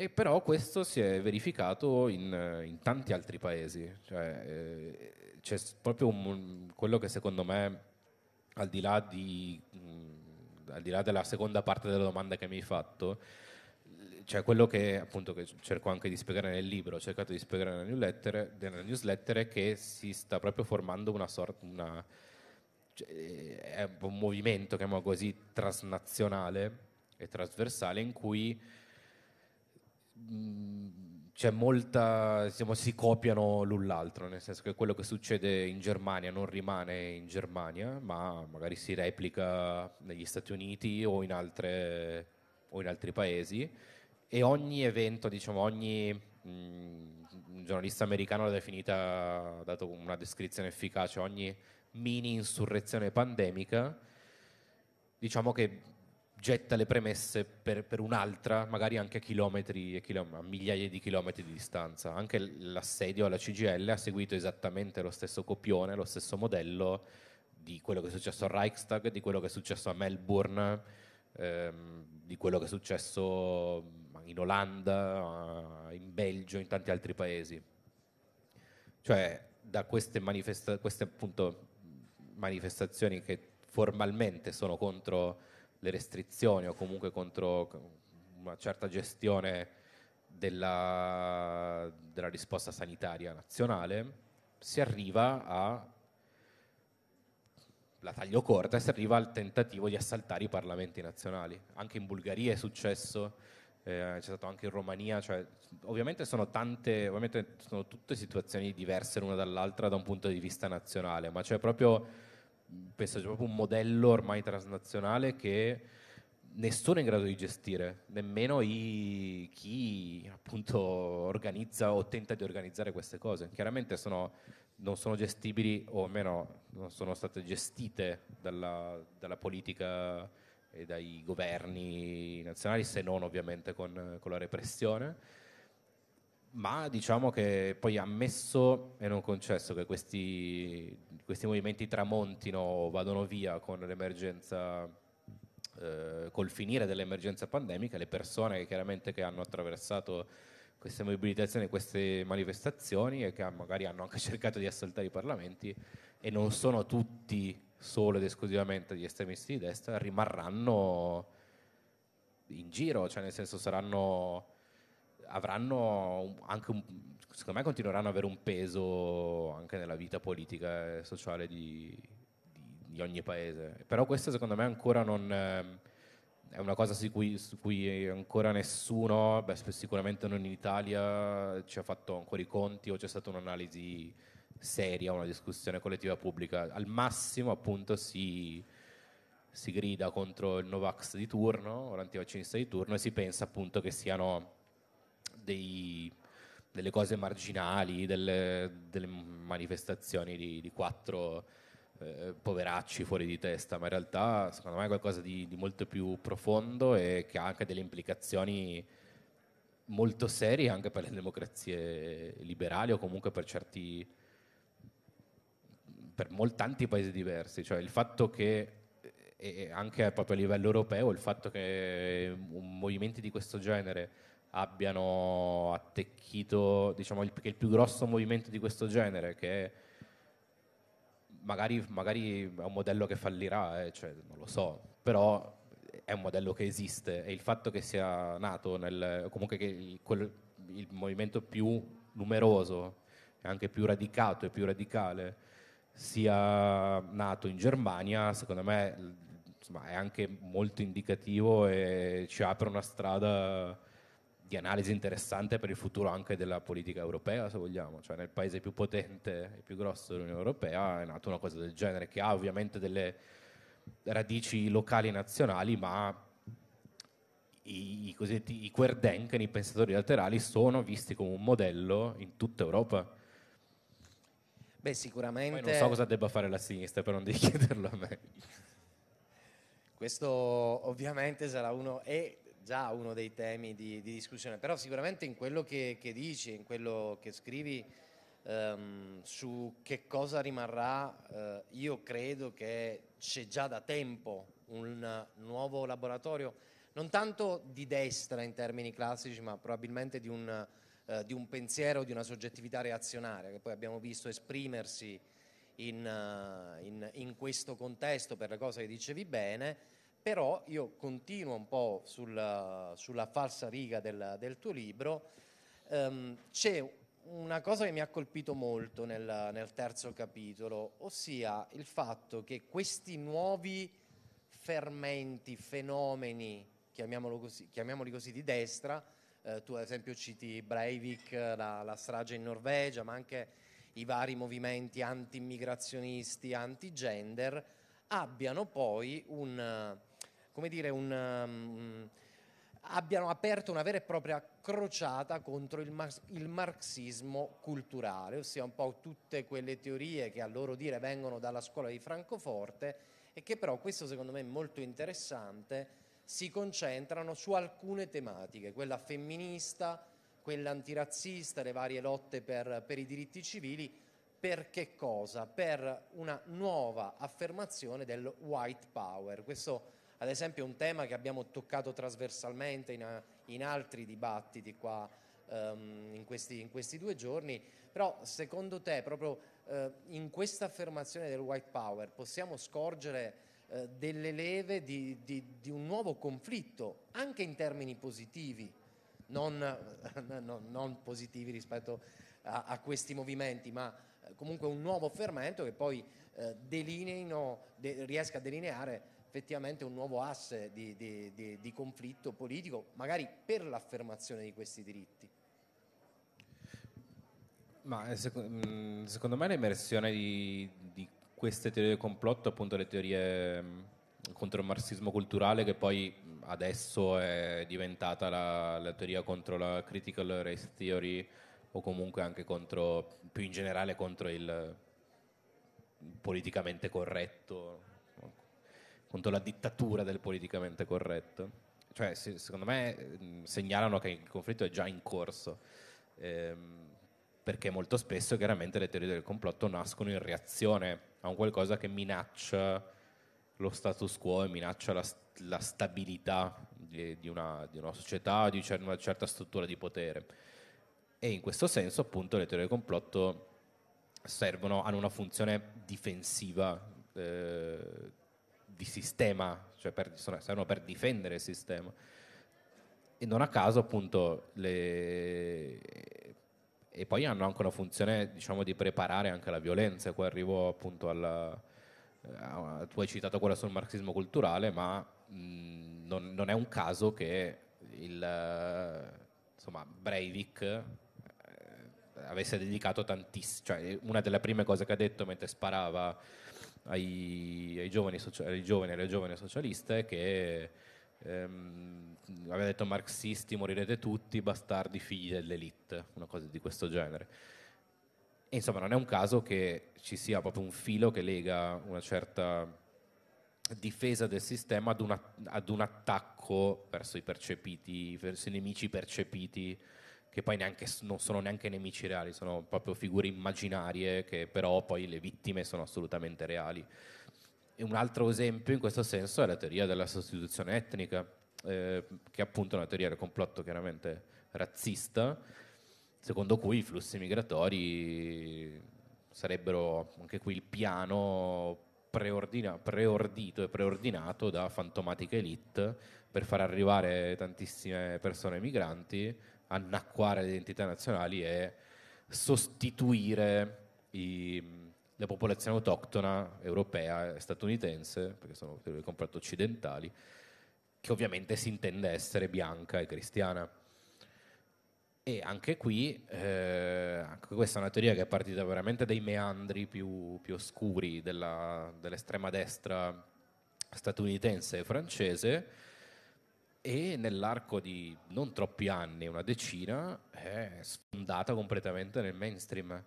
E però questo si è verificato in, in tanti altri paesi. Cioè, eh, c'è proprio un, quello che secondo me, al di là di... Mh, mm, al di là della seconda parte della domanda che mi hai fatto, cioè quello che appunto che cerco anche di spiegare nel libro, ho cercato di spiegare nella newsletter, nella newsletter è che si sta proprio formando una sorta, una, cioè, eh, un movimento, chiamiamolo così, transnazionale e trasversale in cui c'è molta, diciamo, si copiano l'un l'altro, nel senso che quello che succede in Germania non rimane in Germania, ma magari si replica negli Stati Uniti o in, altre, o in altri paesi e ogni evento, diciamo, ogni mh, giornalista americano l'ha definita, ha dato una descrizione efficace, ogni mini insurrezione pandemica, diciamo che getta le premesse per, per un'altra, magari anche a chilometri e a migliaia di chilometri di distanza. Anche l'assedio alla CGL ha seguito esattamente lo stesso copione, lo stesso modello di quello che è successo a Reichstag, di quello che è successo a Melbourne, ehm, di quello che è successo in Olanda, in Belgio, in tanti altri paesi. Cioè, da queste, manifesta- queste manifestazioni che formalmente sono contro le restrizioni o comunque contro una certa gestione della, della risposta sanitaria nazionale, si arriva a la taglio corta e si arriva al tentativo di assaltare i parlamenti nazionali. Anche in Bulgaria è successo, eh, c'è stato anche in Romania, cioè, ovviamente, sono tante, ovviamente sono tutte situazioni diverse l'una dall'altra da un punto di vista nazionale, ma c'è proprio penso sia proprio un modello ormai transnazionale che nessuno è in grado di gestire, nemmeno i, chi appunto organizza o tenta di organizzare queste cose. Chiaramente sono, non sono gestibili o almeno non sono state gestite dalla, dalla politica e dai governi nazionali, se non ovviamente con, con la repressione ma diciamo che poi ammesso e non concesso che questi, questi movimenti tramontino o vadano via con l'emergenza, eh, col finire dell'emergenza pandemica, le persone che chiaramente che hanno attraversato queste mobilitazioni, queste manifestazioni e che magari hanno anche cercato di assaltare i parlamenti e non sono tutti solo ed esclusivamente gli estremisti di destra, rimarranno in giro, cioè nel senso saranno avranno anche un, secondo me continueranno ad avere un peso anche nella vita politica e sociale di, di, di ogni paese. Però questo secondo me ancora non ehm, è una cosa su cui, su cui ancora nessuno, beh, sicuramente non in Italia, ci ha fatto ancora i conti o c'è stata un'analisi seria, una discussione collettiva pubblica. Al massimo appunto si si grida contro il Novax di turno o l'antivaccinista di turno e si pensa appunto che siano dei, delle cose marginali, delle, delle manifestazioni di, di quattro eh, poveracci fuori di testa, ma in realtà secondo me è qualcosa di, di molto più profondo e che ha anche delle implicazioni molto serie anche per le democrazie liberali o comunque per certi per mol- tanti paesi diversi, cioè il fatto che eh, anche proprio a livello europeo il fatto che eh, movimenti di questo genere abbiano attecchito diciamo, il, il, più grosso movimento di questo genere, che magari, magari è un modello che fallirà, eh, cioè, non lo so, però è un modello che esiste e il fatto che sia nato nel, comunque che il, quel, il movimento più numeroso e anche più radicato e più radicale sia nato in Germania, secondo me insomma, è anche molto indicativo e ci apre una strada di analisi interessante per il futuro anche della politica europea, se vogliamo, cioè nel paese più potente e più grosso dell'Unione Europea è nata una cosa del genere che ha ovviamente delle radici locali e nazionali, ma i, i cosiddetti i Querdenken, i pensatori laterali, sono visti come un modello in tutta Europa. Beh, sicuramente. Poi non so cosa debba fare la sinistra, però non devi chiederlo a me. Questo ovviamente sarà uno. E già uno dei temi di, di discussione, però sicuramente in quello che, che dici, in quello che scrivi ehm, su che cosa rimarrà, eh, io credo che c'è già da tempo un nuovo laboratorio, non tanto di destra in termini classici, ma probabilmente di un, eh, di un pensiero, di una soggettività reazionaria che poi abbiamo visto esprimersi in, eh, in, in questo contesto per le cose che dicevi bene però io continuo un po' sulla, sulla falsa riga del, del tuo libro, um, c'è una cosa che mi ha colpito molto nel, nel, terzo capitolo, ossia il fatto che questi nuovi fermenti, fenomeni, così, chiamiamoli così di destra, eh, tu ad esempio citi Breivik, la, la strage in Norvegia, ma anche i vari movimenti anti-immigrazionisti, anti-gender, abbiano poi un come dire, un, um, abbiano aperto una vera e propria crociata contro il, mar- il, marxismo culturale, ossia un po' tutte quelle teorie che a loro dire vengono dalla scuola di Francoforte e che però, questo secondo me è molto interessante, si concentrano su alcune tematiche, quella femminista, quella antirazzista, le varie lotte per, per i diritti civili, per che cosa? Per una nuova affermazione del white power, questo ad esempio un tema che abbiamo toccato trasversalmente in, a, eh, in altri dibattiti qua um, in, questi, in, questi, due giorni, però secondo te proprio uh, in questa affermazione del white power possiamo scorgere uh, delle leve di, di, di un nuovo conflitto, anche in termini positivi, non, non, non, positivi rispetto a, a, questi movimenti, ma comunque un nuovo fermento che poi eh, de, riesca a delineare effettivamente un nuovo asse di, di, di, di conflitto politico, magari per l'affermazione di questi diritti. Ma eh, mm, secondo me l'emersione di, di, queste teorie del complotto, appunto le teorie mm, contro il marxismo culturale, che poi mm, adesso è diventata la, la, teoria contro la critical race theory o comunque anche contro, più in generale contro il politicamente corretto, contro la dittatura del politicamente corretto. Cioè, se, secondo me mm, segnalano che il conflitto è già in corso, ehm, perché molto spesso chiaramente le teorie del complotto nascono in reazione a un qualcosa che minaccia lo status quo e minaccia la, la stabilità di, di, una, di, una, società, di una certa struttura di potere. E in questo senso, appunto, le teorie del complotto servono, hanno una funzione difensiva eh, di sistema, cioè per, servono per difendere il sistema. E non a caso appunto le... E poi hanno anche una funzione diciamo di preparare anche la violenza, poi arrivo appunto alla... Eh, tu hai citato quella sul marxismo culturale, ma mh, mm, non, non, è un caso che il, insomma, Breivik eh, avesse dedicato tantissimo, cioè una delle prime cose che ha detto mentre sparava ai, ai, giovani, ai giovani, alle giovani socialiste che ehm, aveva detto marxisti morirete tutti, bastardi figli dell'elite, una cosa di questo genere. E insomma non è un caso che ci sia proprio un filo che lega una certa difesa del sistema ad un, ad un attacco verso i percepiti, verso i nemici percepiti che poi neanche, non sono neanche nemici reali, sono proprio figure immaginarie che però poi le vittime sono assolutamente reali. E un altro esempio in questo senso è la teoria della sostituzione etnica, eh, che è appunto una teoria del complotto chiaramente razzista, secondo cui i flussi migratori sarebbero anche qui il piano preordina- preordito e preordinato da fantomatica elite per far arrivare tantissime persone migranti annacquare le identità nazionali e sostituire i, la popolazione autoctona europea e statunitense, perché sono le comprate occidentali, che ovviamente si intende essere bianca e cristiana. E anche qui, eh, anche questa è una teoria che è partita veramente dai meandri più, più oscuri della, dell'estrema destra statunitense e francese, e nell'arco di non troppi anni, una decina, è sfondata completamente nel mainstream.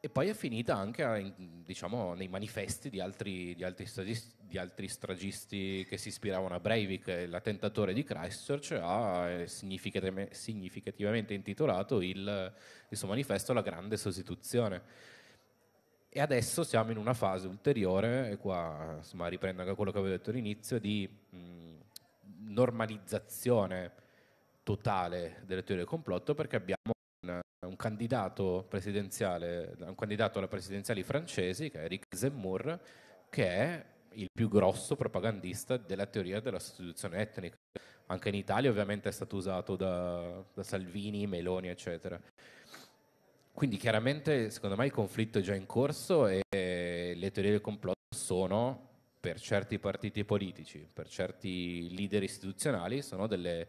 E poi è finita anche diciamo, nei manifesti di altri, di, altri stragisti, di altri, stragisti, che si ispiravano a Breivik, l'attentatore di Christchurch, ha eh, significativamente intitolato il, il suo manifesto La grande sostituzione. E adesso siamo in una fase ulteriore, e qua insomma, riprendo anche quello che avevo detto all'inizio, di mh, mm, normalizzazione totale delle teorie del complotto perché abbiamo un, un, candidato presidenziale, un candidato alle presidenziali francesi che è Eric Zemmour, che è il più grosso propagandista della teoria della sostituzione etnica. Anche in Italia ovviamente è stato usato da, da Salvini, Meloni, eccetera. Quindi chiaramente secondo me il conflitto è già in corso e le teorie del complotto sono per certi partiti politici, per certi leader istituzionali, sono delle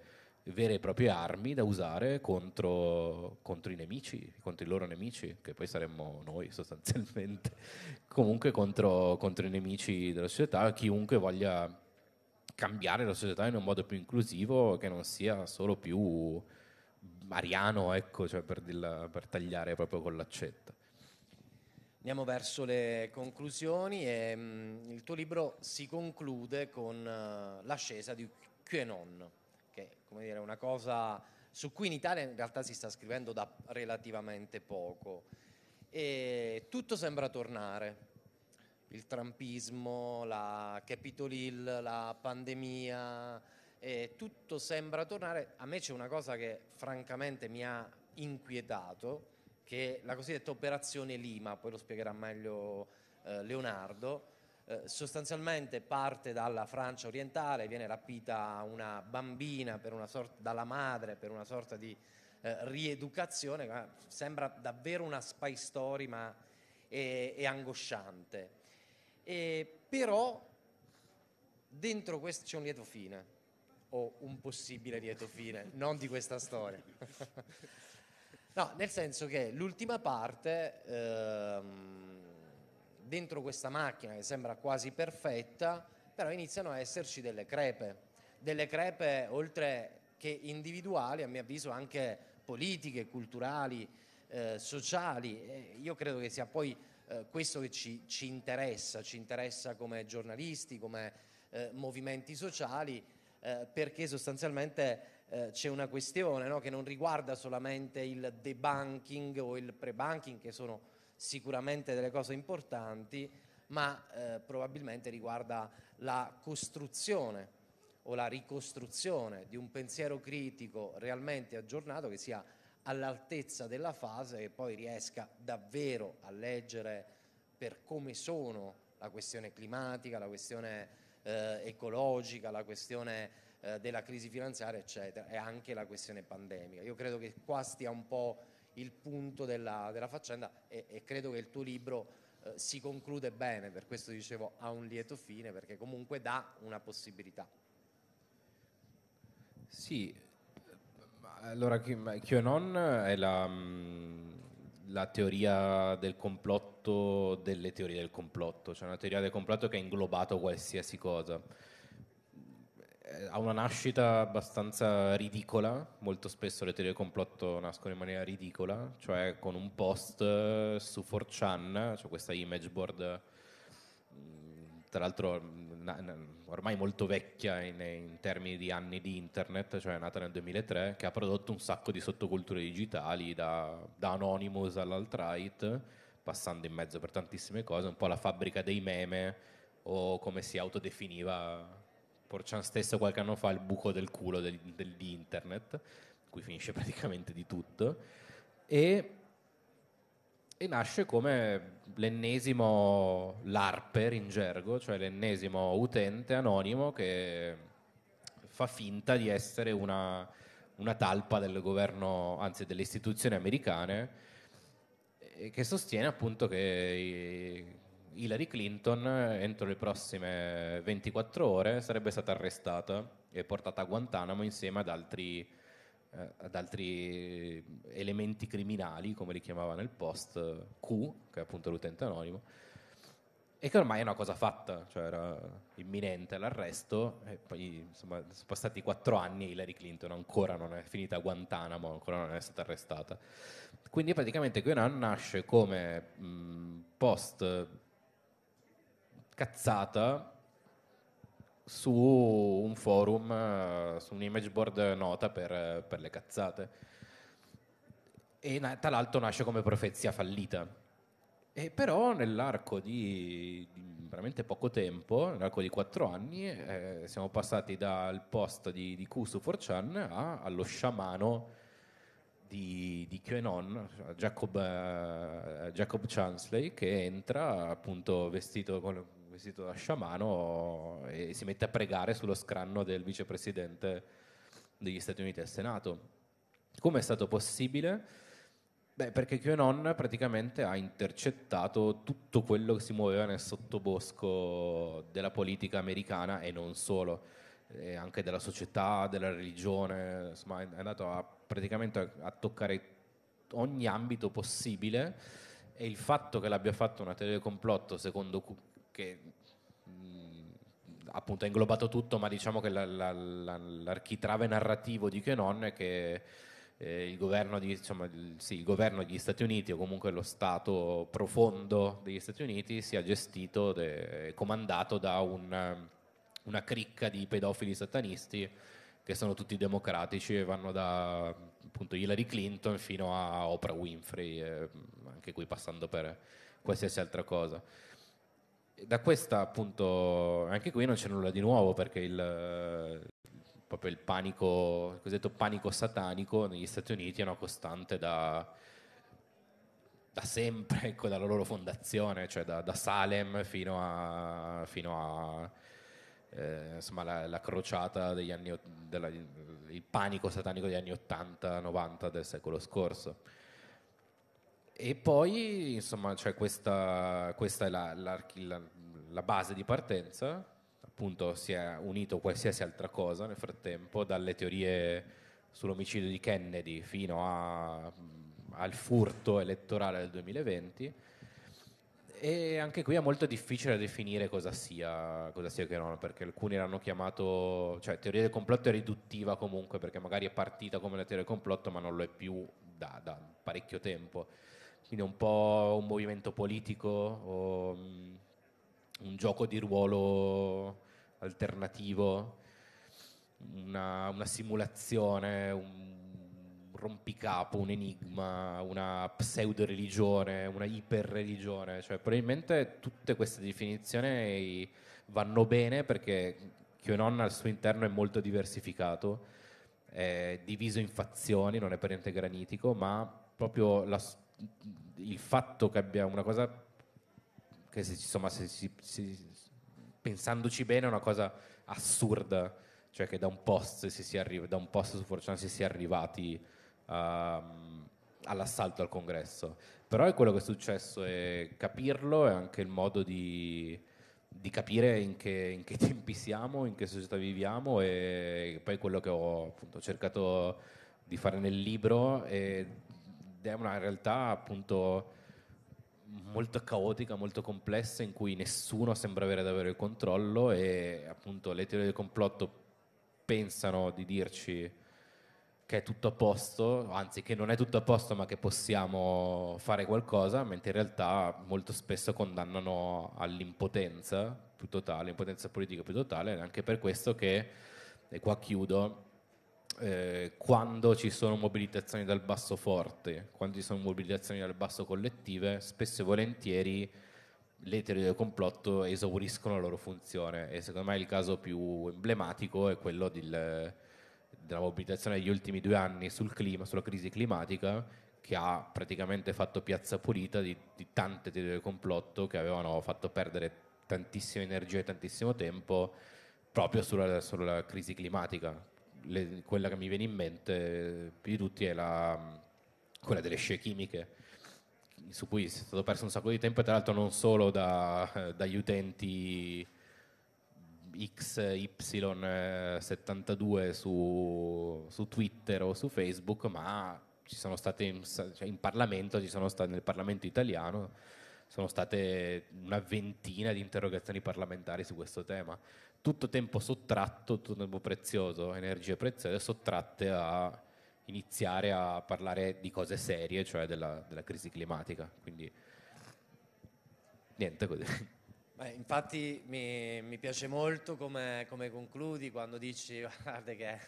vere e proprie armi da usare contro, contro i nemici, contro i loro nemici, che poi saremmo noi sostanzialmente, comunque contro, contro i nemici della società, chiunque voglia cambiare la società in un modo più inclusivo, che non sia solo più mariano, ecco, cioè per, dirla, per tagliare proprio con l'accetta. Andiamo verso le conclusioni e mh, mm, il tuo libro si conclude con uh, l'ascesa di QAnon, che come dire, è una cosa su cui in Italia in realtà si sta scrivendo da relativamente poco. E tutto sembra tornare, il trampismo, la Capitol Hill, la pandemia, eh, tutto sembra tornare. A me c'è una cosa che francamente mi ha inquietato, che è la cosiddetta operazione Lima, poi lo spiegherà meglio eh, Leonardo. Eh, sostanzialmente parte dalla Francia orientale, viene rapita una bambina sorta, dalla madre per una sorta di eh, rieducazione, sembra davvero una spy story ma è, è angosciante. E, però dentro questo c'è un lieto fine, o un possibile lieto fine, non di questa storia. No, nel senso che l'ultima parte, ehm, dentro questa macchina che sembra quasi perfetta, però iniziano a esserci delle crepe, delle crepe oltre che individuali, a mio avviso anche politiche, culturali, eh, sociali. io credo che sia poi eh, questo che ci, ci, interessa, ci interessa come giornalisti, come eh, movimenti sociali, eh, perché sostanzialmente eh, c'è una questione no? che non riguarda solamente il debunking o il pre-banking, che sono sicuramente delle cose importanti, ma eh, probabilmente riguarda la costruzione o la ricostruzione di un pensiero critico realmente aggiornato che sia all'altezza della fase e poi riesca davvero a leggere per come sono la questione climatica, la questione eh, ecologica, la questione eh, della crisi finanziaria, eccetera, e anche la questione pandemica. Io credo che qua stia un po' il punto della, della faccenda e, e, credo che il tuo libro eh, si conclude bene, per questo dicevo ha un lieto fine, perché comunque dà una possibilità. Sì, allora QAnon è la, mm, la teoria del complotto delle teorie del complotto, cioè una teoria del complotto che ha inglobato qualsiasi cosa eh, ha una nascita abbastanza ridicola, molto spesso le teorie del complotto nascono in maniera ridicola, cioè con un post eh, su 4chan, cioè questa image board mm, tra l'altro mm, ormai molto vecchia in, in, termini di anni di internet, cioè nata nel 2003, che ha prodotto un sacco di sottoculture digitali, da, da Anonymous all'alt-right, passando in mezzo per tantissime cose, un po' la fabbrica dei meme o come si autodefiniva Porcian stesso qualche anno fa il buco del culo del, del, di qui finisce praticamente di tutto, e, e nasce come l'ennesimo LARPer in gergo, cioè l'ennesimo utente anonimo che fa finta di essere una, una talpa del governo, anzi delle istituzioni americane, e che sostiene appunto che Hillary Clinton eh, entro le prossime 24 ore sarebbe stata arrestata e portata a Guantanamo insieme ad altri, eh, ad altri elementi criminali, come li chiamava nel post Q, che è appunto l'utente anonimo, e che ormai è una cosa fatta, cioè era imminente l'arresto, e poi insomma, sono passati 4 anni e Hillary Clinton ancora non è finita a Guantanamo, ancora non è stata arrestata. Quindi praticamente QAnon nasce come mh, post cazzata su un forum, eh, su un image board nota per, per le cazzate. E tra l'altro nasce come profezia fallita. E però nell'arco di, di, veramente poco tempo, nell'arco di quattro anni, eh, siamo passati dal post di, di Q su 4chan allo sciamano di, di QAnon, Jacob, eh, Jacob Chansley, che entra appunto vestito con vestito da sciamano e si mette a pregare sullo scranno del vicepresidente degli Stati Uniti al Senato. Come è stato possibile? Beh, perché QAnon praticamente ha intercettato tutto quello che si muoveva nel sottobosco della politica americana e non solo, e eh, anche della società, della religione, insomma è andato a, praticamente a toccare ogni ambito possibile e il fatto che l'abbia fatto una teoria del complotto secondo che mh, mm, appunto ha inglobato tutto, ma diciamo che la, la, la, l'architrave narrativo di Quenon è che eh, il, governo di, diciamo, il, sì, il, governo degli Stati Uniti o comunque lo Stato profondo degli Stati Uniti sia gestito e comandato da un, una cricca di pedofili satanisti che sono tutti democratici e vanno da appunto, Hillary Clinton fino a Oprah Winfrey, eh, anche qui passando per qualsiasi altra cosa da questa appunto, anche qui non c'è nulla di nuovo perché il, proprio il panico, il cosiddetto panico satanico negli Stati Uniti è una costante da, da sempre, ecco, dalla loro fondazione, cioè da, da Salem fino a, fino a eh, insomma, la, la, crociata degli anni, della, il panico satanico degli anni 80-90 del secolo scorso. E poi, insomma, cioè questa, questa, è la, la, la, la, base di partenza, appunto si è unito qualsiasi altra cosa nel frattempo, dalle teorie sull'omicidio di Kennedy fino a, al furto elettorale del 2020. E anche qui è molto difficile definire cosa sia, cosa sia che non, perché alcuni l'hanno chiamato, cioè teoria del complotto è riduttiva comunque, perché magari è partita come la teoria del complotto, ma non lo è più da, da parecchio tempo quindi un po' un movimento politico o mm, un gioco di ruolo alternativo, una, una simulazione, un rompicapo, un enigma, una pseudo-religione, una iper-religione, cioè probabilmente tutte queste definizioni vanno bene perché QAnon al suo interno è molto diversificato, è diviso in fazioni, non è per niente granitico, ma proprio la, il fatto che abbiamo una cosa che se, insomma, se, se, se, pensandoci bene è una cosa assurda, cioè che da un post, si si arriva, da un post su Fortune si sia arrivati uh, all'assalto al congresso. Però è quello che è successo e capirlo è anche il modo di, di capire in che, in che, tempi siamo, in che società viviamo e poi quello che ho appunto cercato di fare nel libro e ed è una realtà appunto molto caotica, molto complessa in cui nessuno sembra avere davvero il controllo e appunto le teorie del complotto pensano di dirci che è tutto a posto, anzi che non è tutto a posto ma che possiamo fare qualcosa, mentre in realtà molto spesso condannano all'impotenza più totale, impotenza politica più totale, ed è anche per questo che, e qua chiudo, eh, quando ci sono mobilitazioni dal basso forte, quando ci sono mobilitazioni dal basso collettive, spesso e volentieri le teorie del complotto esauriscono la loro funzione e secondo me il caso più emblematico è quello del, della mobilitazione degli ultimi due anni sul clima, sulla crisi climatica che ha praticamente fatto piazza pulita di, di tante teorie del complotto che avevano fatto perdere tantissima energia e tantissimo tempo proprio sulla, sulla crisi climatica le, quella che mi viene in mente più di tutti è la, quella delle scie chimiche su cui è stato perso un sacco di tempo e tra l'altro non solo da, dagli utenti XY72 su, su, Twitter o su Facebook, ma ci sono state in, cioè in Parlamento, ci sono state nel Parlamento italiano, sono state una ventina di interrogazioni parlamentari su questo tema tutto tempo sottratto, tutto tempo prezioso, energie preziose sottratte a iniziare a parlare di cose serie, cioè della, della crisi climatica. Quindi niente così. Beh, infatti mi, mi, piace molto come, come, concludi quando dici guarda che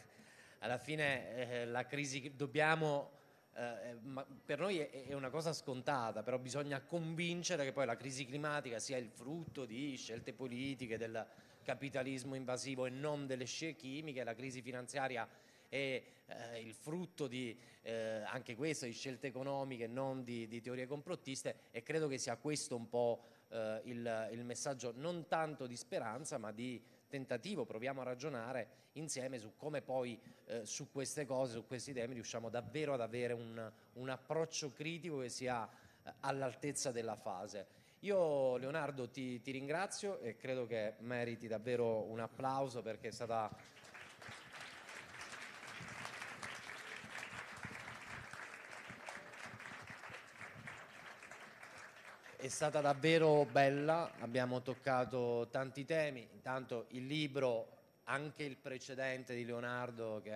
alla fine eh, la crisi dobbiamo eh, eh per noi è, è, una cosa scontata, però bisogna convincere che poi la crisi climatica sia il frutto di scelte politiche della, capitalismo invasivo e non delle scie chimiche, la crisi finanziaria è eh, il frutto di eh, anche questo, di scelte economiche, non di, di, teorie complottiste e credo che sia questo un po' eh, il, il, messaggio non tanto di speranza ma di tentativo, proviamo a ragionare insieme su come poi eh, su queste cose, su questi temi riusciamo davvero ad avere un, un approccio critico che sia eh, all'altezza della fase. Io Leonardo ti, ti ringrazio e credo che meriti davvero un applauso perché è stata è stata davvero bella, abbiamo toccato tanti temi, intanto il libro, anche il precedente di Leonardo che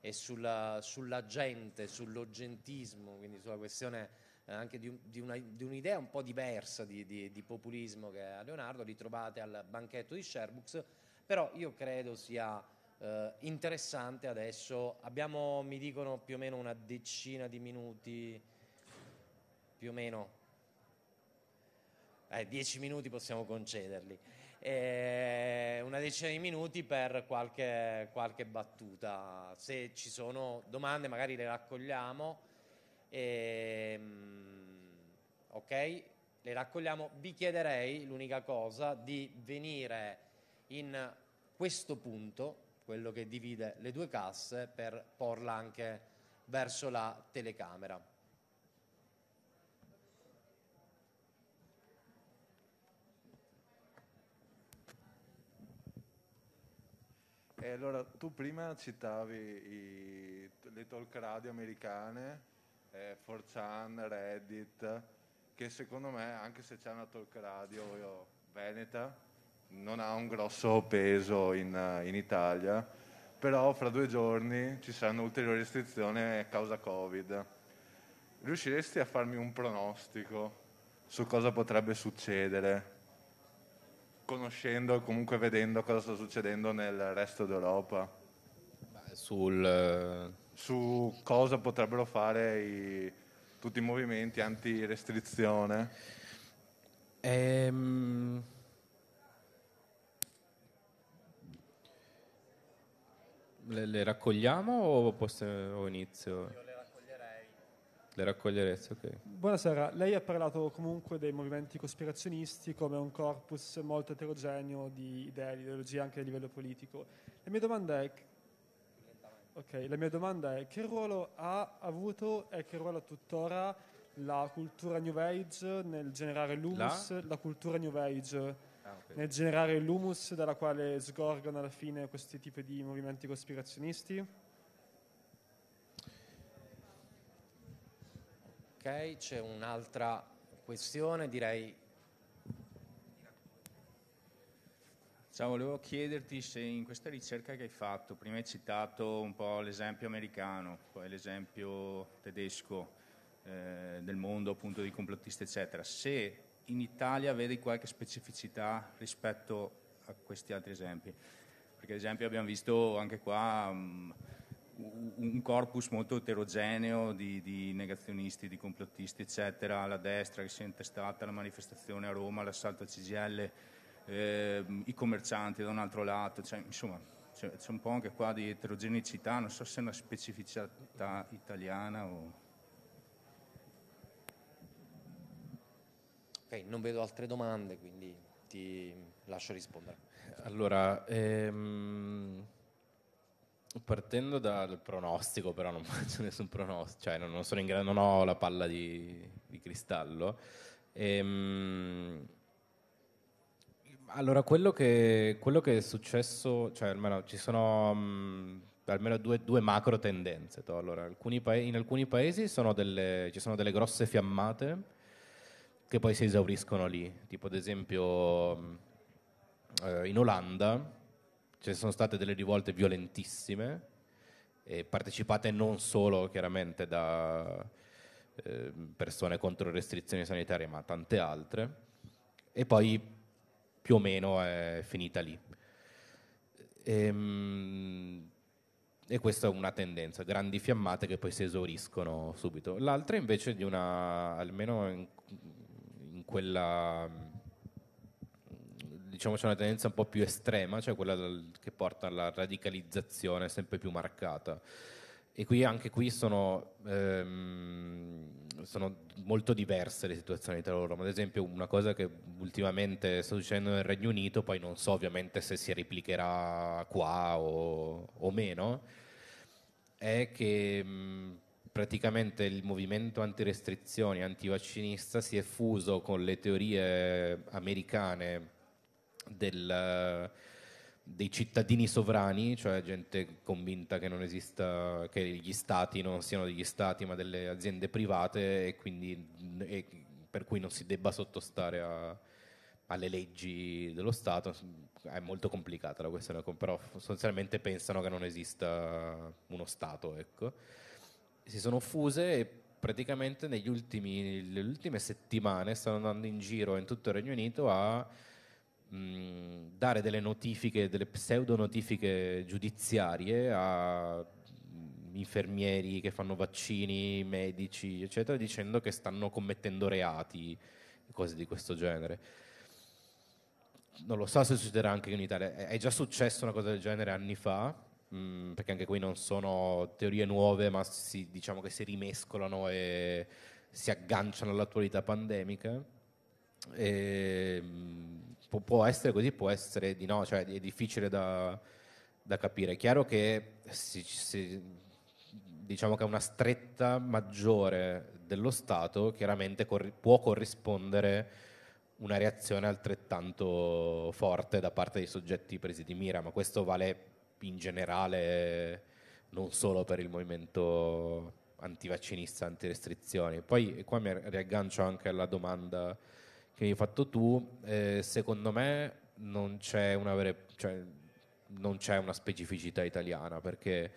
è sulla, sulla gente, sull'oggentismo, quindi sulla questione eh, anche di, un, di, una, di, un'idea un po' diversa di, di populismo che ha Leonardo, li trovate al banchetto di Sherbrooks, però io credo sia eh, interessante adesso, abbiamo, mi dicono più o meno una decina di minuti, più o meno, eh, dieci minuti possiamo concederli, eh, una decina di minuti per qualche, qualche battuta, se ci sono domande magari le raccogliamo. Ehm, ok? Le raccogliamo. Vi chiederei, l'unica cosa, di venire in questo punto, quello che divide le due casse, per porla anche verso la telecamera. E allora tu prima citavi i, le talk radio americane eh, 4chan, Reddit, che secondo me, anche se c'è una talk radio io, veneta, non ha un grosso peso in, in Italia, però fra due giorni ci saranno ulteriori restrizioni a causa Covid. Riusciresti a farmi un pronostico su cosa potrebbe succedere, conoscendo e comunque vedendo cosa sta succedendo nel resto d'Europa? Beh, sul, eh, su cosa potrebbero fare i, tutti i movimenti anti-restrizione? Ehm... Le, le, raccogliamo o, posso, o inizio? Io le raccoglierei. Le raccoglieresti, ok. Buonasera, lei ha parlato comunque dei movimenti cospirazionisti come un corpus molto eterogeneo di idee, di ideologie anche a livello politico. La mia domanda è Ok, la mia domanda è che ruolo ha avuto e che ruolo ha tuttora la cultura New Age nel generare l'humus, la, la cultura New Age ah, okay. nel generare l'humus dalla quale sgorgano alla fine questi tipi di movimenti cospirazionisti? Ok, c'è un'altra questione, direi Ciao, volevo chiederti se in questa ricerca che hai fatto, prima hai citato un po' l'esempio americano, poi l'esempio tedesco eh, del mondo appunto dei complottisti eccetera, se in Italia vedi qualche specificità rispetto a questi altri esempi, perché ad esempio abbiamo visto anche qua um, un corpus molto eterogeneo di, di, negazionisti, di complottisti eccetera, la destra che si è intestata la manifestazione a Roma, l'assalto a CGL, eh, i commercianti da un altro lato, cioè, insomma c'è, c'è, un po' anche qua di eterogeneità, non so se è una specificità italiana o... Ok, non vedo altre domande, quindi ti lascio rispondere. Allora, ehm, partendo dal pronostico, però non faccio nessun pronostico, cioè non, sono in grado, non ho la palla di, di cristallo. Ehm, allora, quello che, quello che, è successo, cioè almeno ci sono mh, mm, almeno due, due, macro tendenze. Allora, alcuni pa- in alcuni paesi sono delle, ci sono delle grosse fiammate che poi si esauriscono lì, tipo ad esempio mh, mm, eh, in Olanda ci sono state delle rivolte violentissime, eh, partecipate non solo chiaramente da eh, persone contro restrizioni sanitarie, ma tante altre. E poi più o meno è finita lì. Ehm, e questa è una tendenza, grandi fiammate che poi si esauriscono subito. L'altra invece di una, almeno in, in quella, diciamo c'è una tendenza un po' più estrema, cioè quella che porta alla radicalizzazione sempre più marcata e qui, anche qui sono, ehm, sono, molto diverse le situazioni tra loro. Ad esempio, una cosa che ultimamente sta succedendo nel Regno Unito, poi non so ovviamente se si replicherà qua o, o meno, è che mh, praticamente il movimento antirestrizioni, antivaccinista si è fuso con le teorie americane del dei cittadini sovrani, cioè gente convinta che non esista, che gli stati non siano degli stati ma delle aziende private e quindi e per cui non si debba sottostare a, alle leggi dello Stato, è molto complicata la questione, ecco, però sostanzialmente pensano che non esista uno Stato, ecco. Si sono fuse e praticamente negli ultimi, nelle ultime settimane stanno andando in giro in tutto il Regno Unito a mh, dare delle notifiche, delle pseudo notifiche giudiziarie a infermieri che fanno vaccini, medici, eccetera, dicendo che stanno commettendo reati, cose di questo genere. Non lo so se succederà anche in Italia, è già successo una cosa del genere anni fa, mh, perché anche qui non sono teorie nuove, ma si, diciamo che si rimescolano e si agganciano all'attualità pandemica. E, ehm, mh, può, può, essere così, può essere di no, cioè è difficile da, da capire. È chiaro che si, si, diciamo che una stretta maggiore dello Stato chiaramente corri- può corrispondere una reazione altrettanto forte da parte dei soggetti presi di mira, ma questo vale in generale non solo per il movimento antivaccinista, antirestrizioni. Poi qua mi riaggancio anche alla domanda che hai fatto tu, eh, secondo me non c'è, vera, cioè, non c'è una specificità italiana perché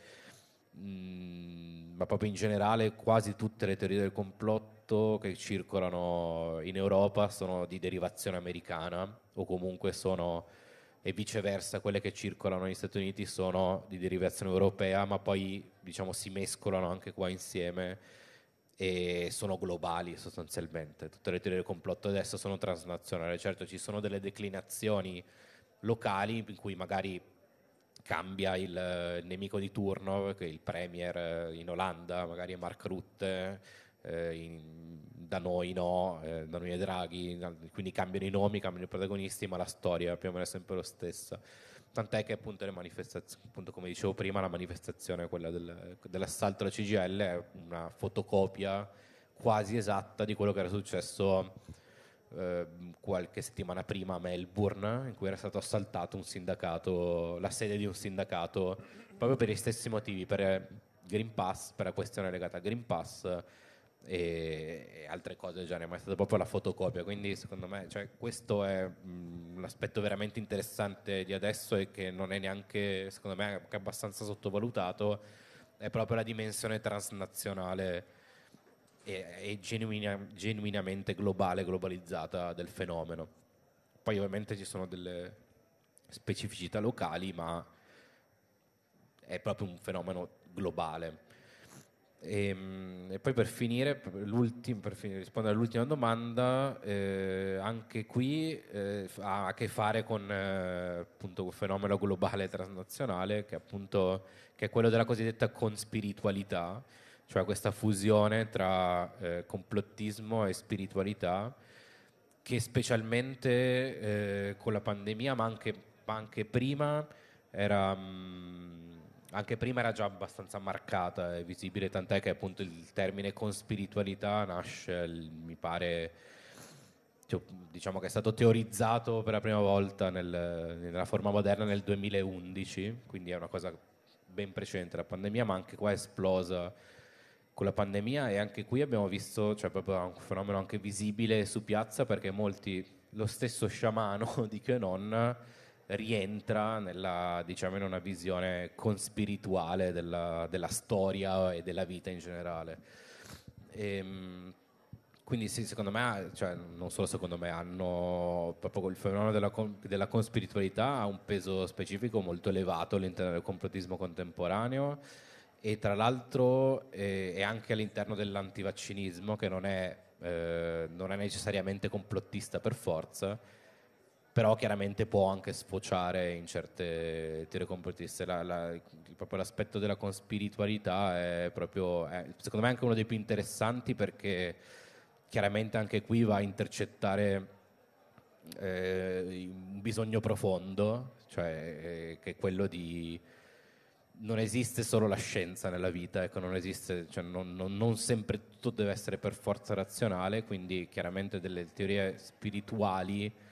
mh, mm, ma proprio in generale quasi tutte le teorie del complotto che circolano in Europa sono di derivazione americana o comunque sono e viceversa quelle che circolano negli Stati Uniti sono di derivazione europea ma poi diciamo si mescolano anche qua insieme e sono globali sostanzialmente. Tutte le teorie del complotto adesso sono transnazionali, certo ci sono delle declinazioni locali in cui magari cambia il, eh, nemico di turno, che il premier eh, in Olanda magari è Mark Rutte, eh, in, da noi no, eh, da noi è Draghi, quindi cambiano i nomi, cambiano i protagonisti, ma la storia più o meno è sempre lo stessa tant'è che appunto le manifestazioni, appunto come dicevo prima, la manifestazione, quella del, dell'assalto alla CGL, è una fotocopia quasi esatta di quello che era successo ehm, qualche settimana prima a Melbourne, in cui era stato assaltato un sindacato, la sede di un sindacato, proprio per gli stessi motivi, per Green Pass, per la questione legata a Green Pass e, e, altre cose del genere, ma è stata proprio la fotocopia. Quindi secondo me cioè, questo è mh, mm, l'aspetto veramente interessante di adesso e che non è neanche, secondo me, abbastanza sottovalutato, è proprio la dimensione transnazionale e, e genuina, genuinamente globale, globalizzata del fenomeno. Poi ovviamente ci sono delle specificità locali, ma è proprio un fenomeno globale. E, ehm, e, poi per finire, per finire, rispondere all'ultima domanda, eh, anche qui eh, ha a che fare con eh, appunto un fenomeno globale transnazionale che, appunto, che è quello della cosiddetta conspiritualità, cioè questa fusione tra eh, complottismo e spiritualità che specialmente eh, con la pandemia ma anche, ma anche prima era... Mh, mm, anche prima era già abbastanza marcata e visibile, tant'è che appunto il termine con spiritualità nasce, mi pare, diciamo che è stato teorizzato per la prima volta nel, nella forma moderna nel 2011, quindi è una cosa ben precedente alla pandemia, ma anche qua è esplosa con la pandemia e anche qui abbiamo visto, cioè proprio un fenomeno anche visibile su piazza perché molti, lo stesso sciamano di QAnon rientra nella, diciamo, in una visione conspirituale della, della storia e della vita in generale. E, ehm, quindi sì, secondo me, cioè, non solo secondo me, hanno proprio il fenomeno della, della conspiritualità ha un peso specifico molto elevato all'interno del complotismo contemporaneo e tra l'altro eh, è anche all'interno dell'antivaccinismo che non è, eh, non è necessariamente complottista per forza, però chiaramente può anche sfociare in certe teorie comportiste. La, la, proprio l'aspetto della conspiritualità è proprio, è, secondo me, anche uno dei più interessanti perché chiaramente anche qui va a intercettare eh, un bisogno profondo, cioè eh, che è quello di non esiste solo la scienza nella vita, ecco, non esiste, cioè non, non, non, sempre tutto deve essere per forza razionale, quindi chiaramente delle teorie spirituali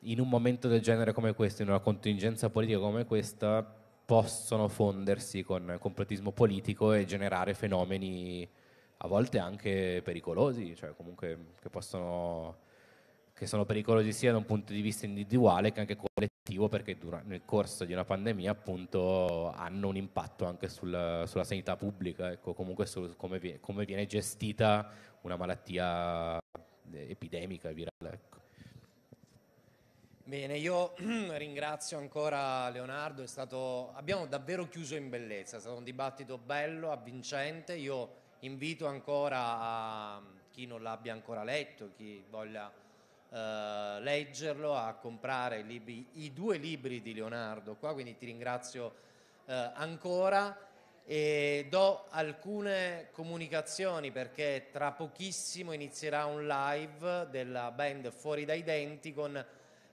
in un momento del genere come questo, in una contingenza politica come questa, possono fondersi con il completismo politico e generare fenomeni a volte anche pericolosi, cioè comunque che possono che sono pericolosi sia da un punto di vista individuale che anche collettivo perché dura, nel corso di una pandemia appunto hanno un impatto anche sul, sulla sanità pubblica, ecco, comunque su come, come, viene gestita una malattia eh, epidemica e virale. Ecco. Bene, io ringrazio ancora Leonardo, stato, abbiamo davvero chiuso in bellezza, è stato un dibattito bello, avvincente, io invito ancora a chi non l'abbia ancora letto, chi voglia eh, leggerlo, a comprare i, libri, i, due libri di Leonardo qua, quindi ti ringrazio eh, ancora e do alcune comunicazioni perché tra pochissimo inizierà un live della band Fuori dai Denti con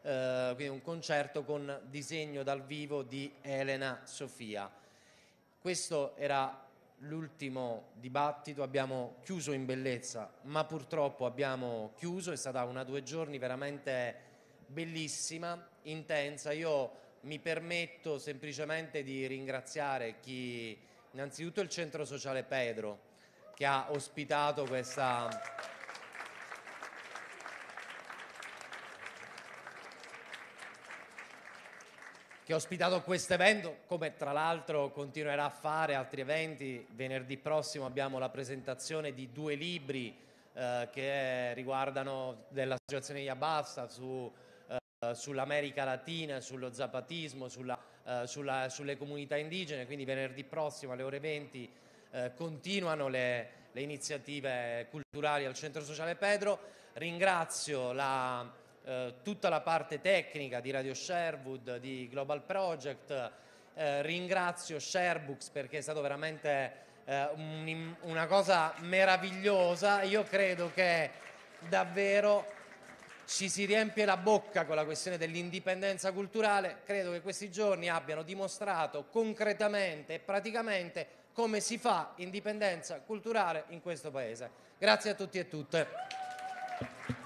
eh, quindi un concerto con disegno dal vivo di Elena Sofia. Questo era l'ultimo dibattito, abbiamo chiuso in bellezza, ma purtroppo abbiamo chiuso, è stata una due giorni veramente bellissima, intensa. Io mi permetto semplicemente di ringraziare chi innanzitutto il Centro Sociale Pedro che ha ospitato questa che ha ospitato questo evento, come tra l'altro continuerà a fare altri eventi. Venerdì prossimo abbiamo la presentazione di due libri eh, che riguardano dell'associazione Iabasta su, eh, sull'America Latina, sullo zapatismo, sulla, eh, sulla, sulle comunità indigene. Quindi venerdì prossimo alle ore 20 eh, continuano le, le iniziative culturali al Centro Sociale Pedro. Ringrazio la eh, tutta la parte tecnica di Radio Sherwood, di Global Project. Eh, ringrazio Sherbooks perché è stato veramente eh, un, una cosa meravigliosa. Io credo che davvero ci si riempie la bocca con la questione dell'indipendenza culturale, credo che questi giorni abbiano dimostrato concretamente e praticamente come si fa indipendenza culturale in questo Paese. Grazie a tutti e tutte.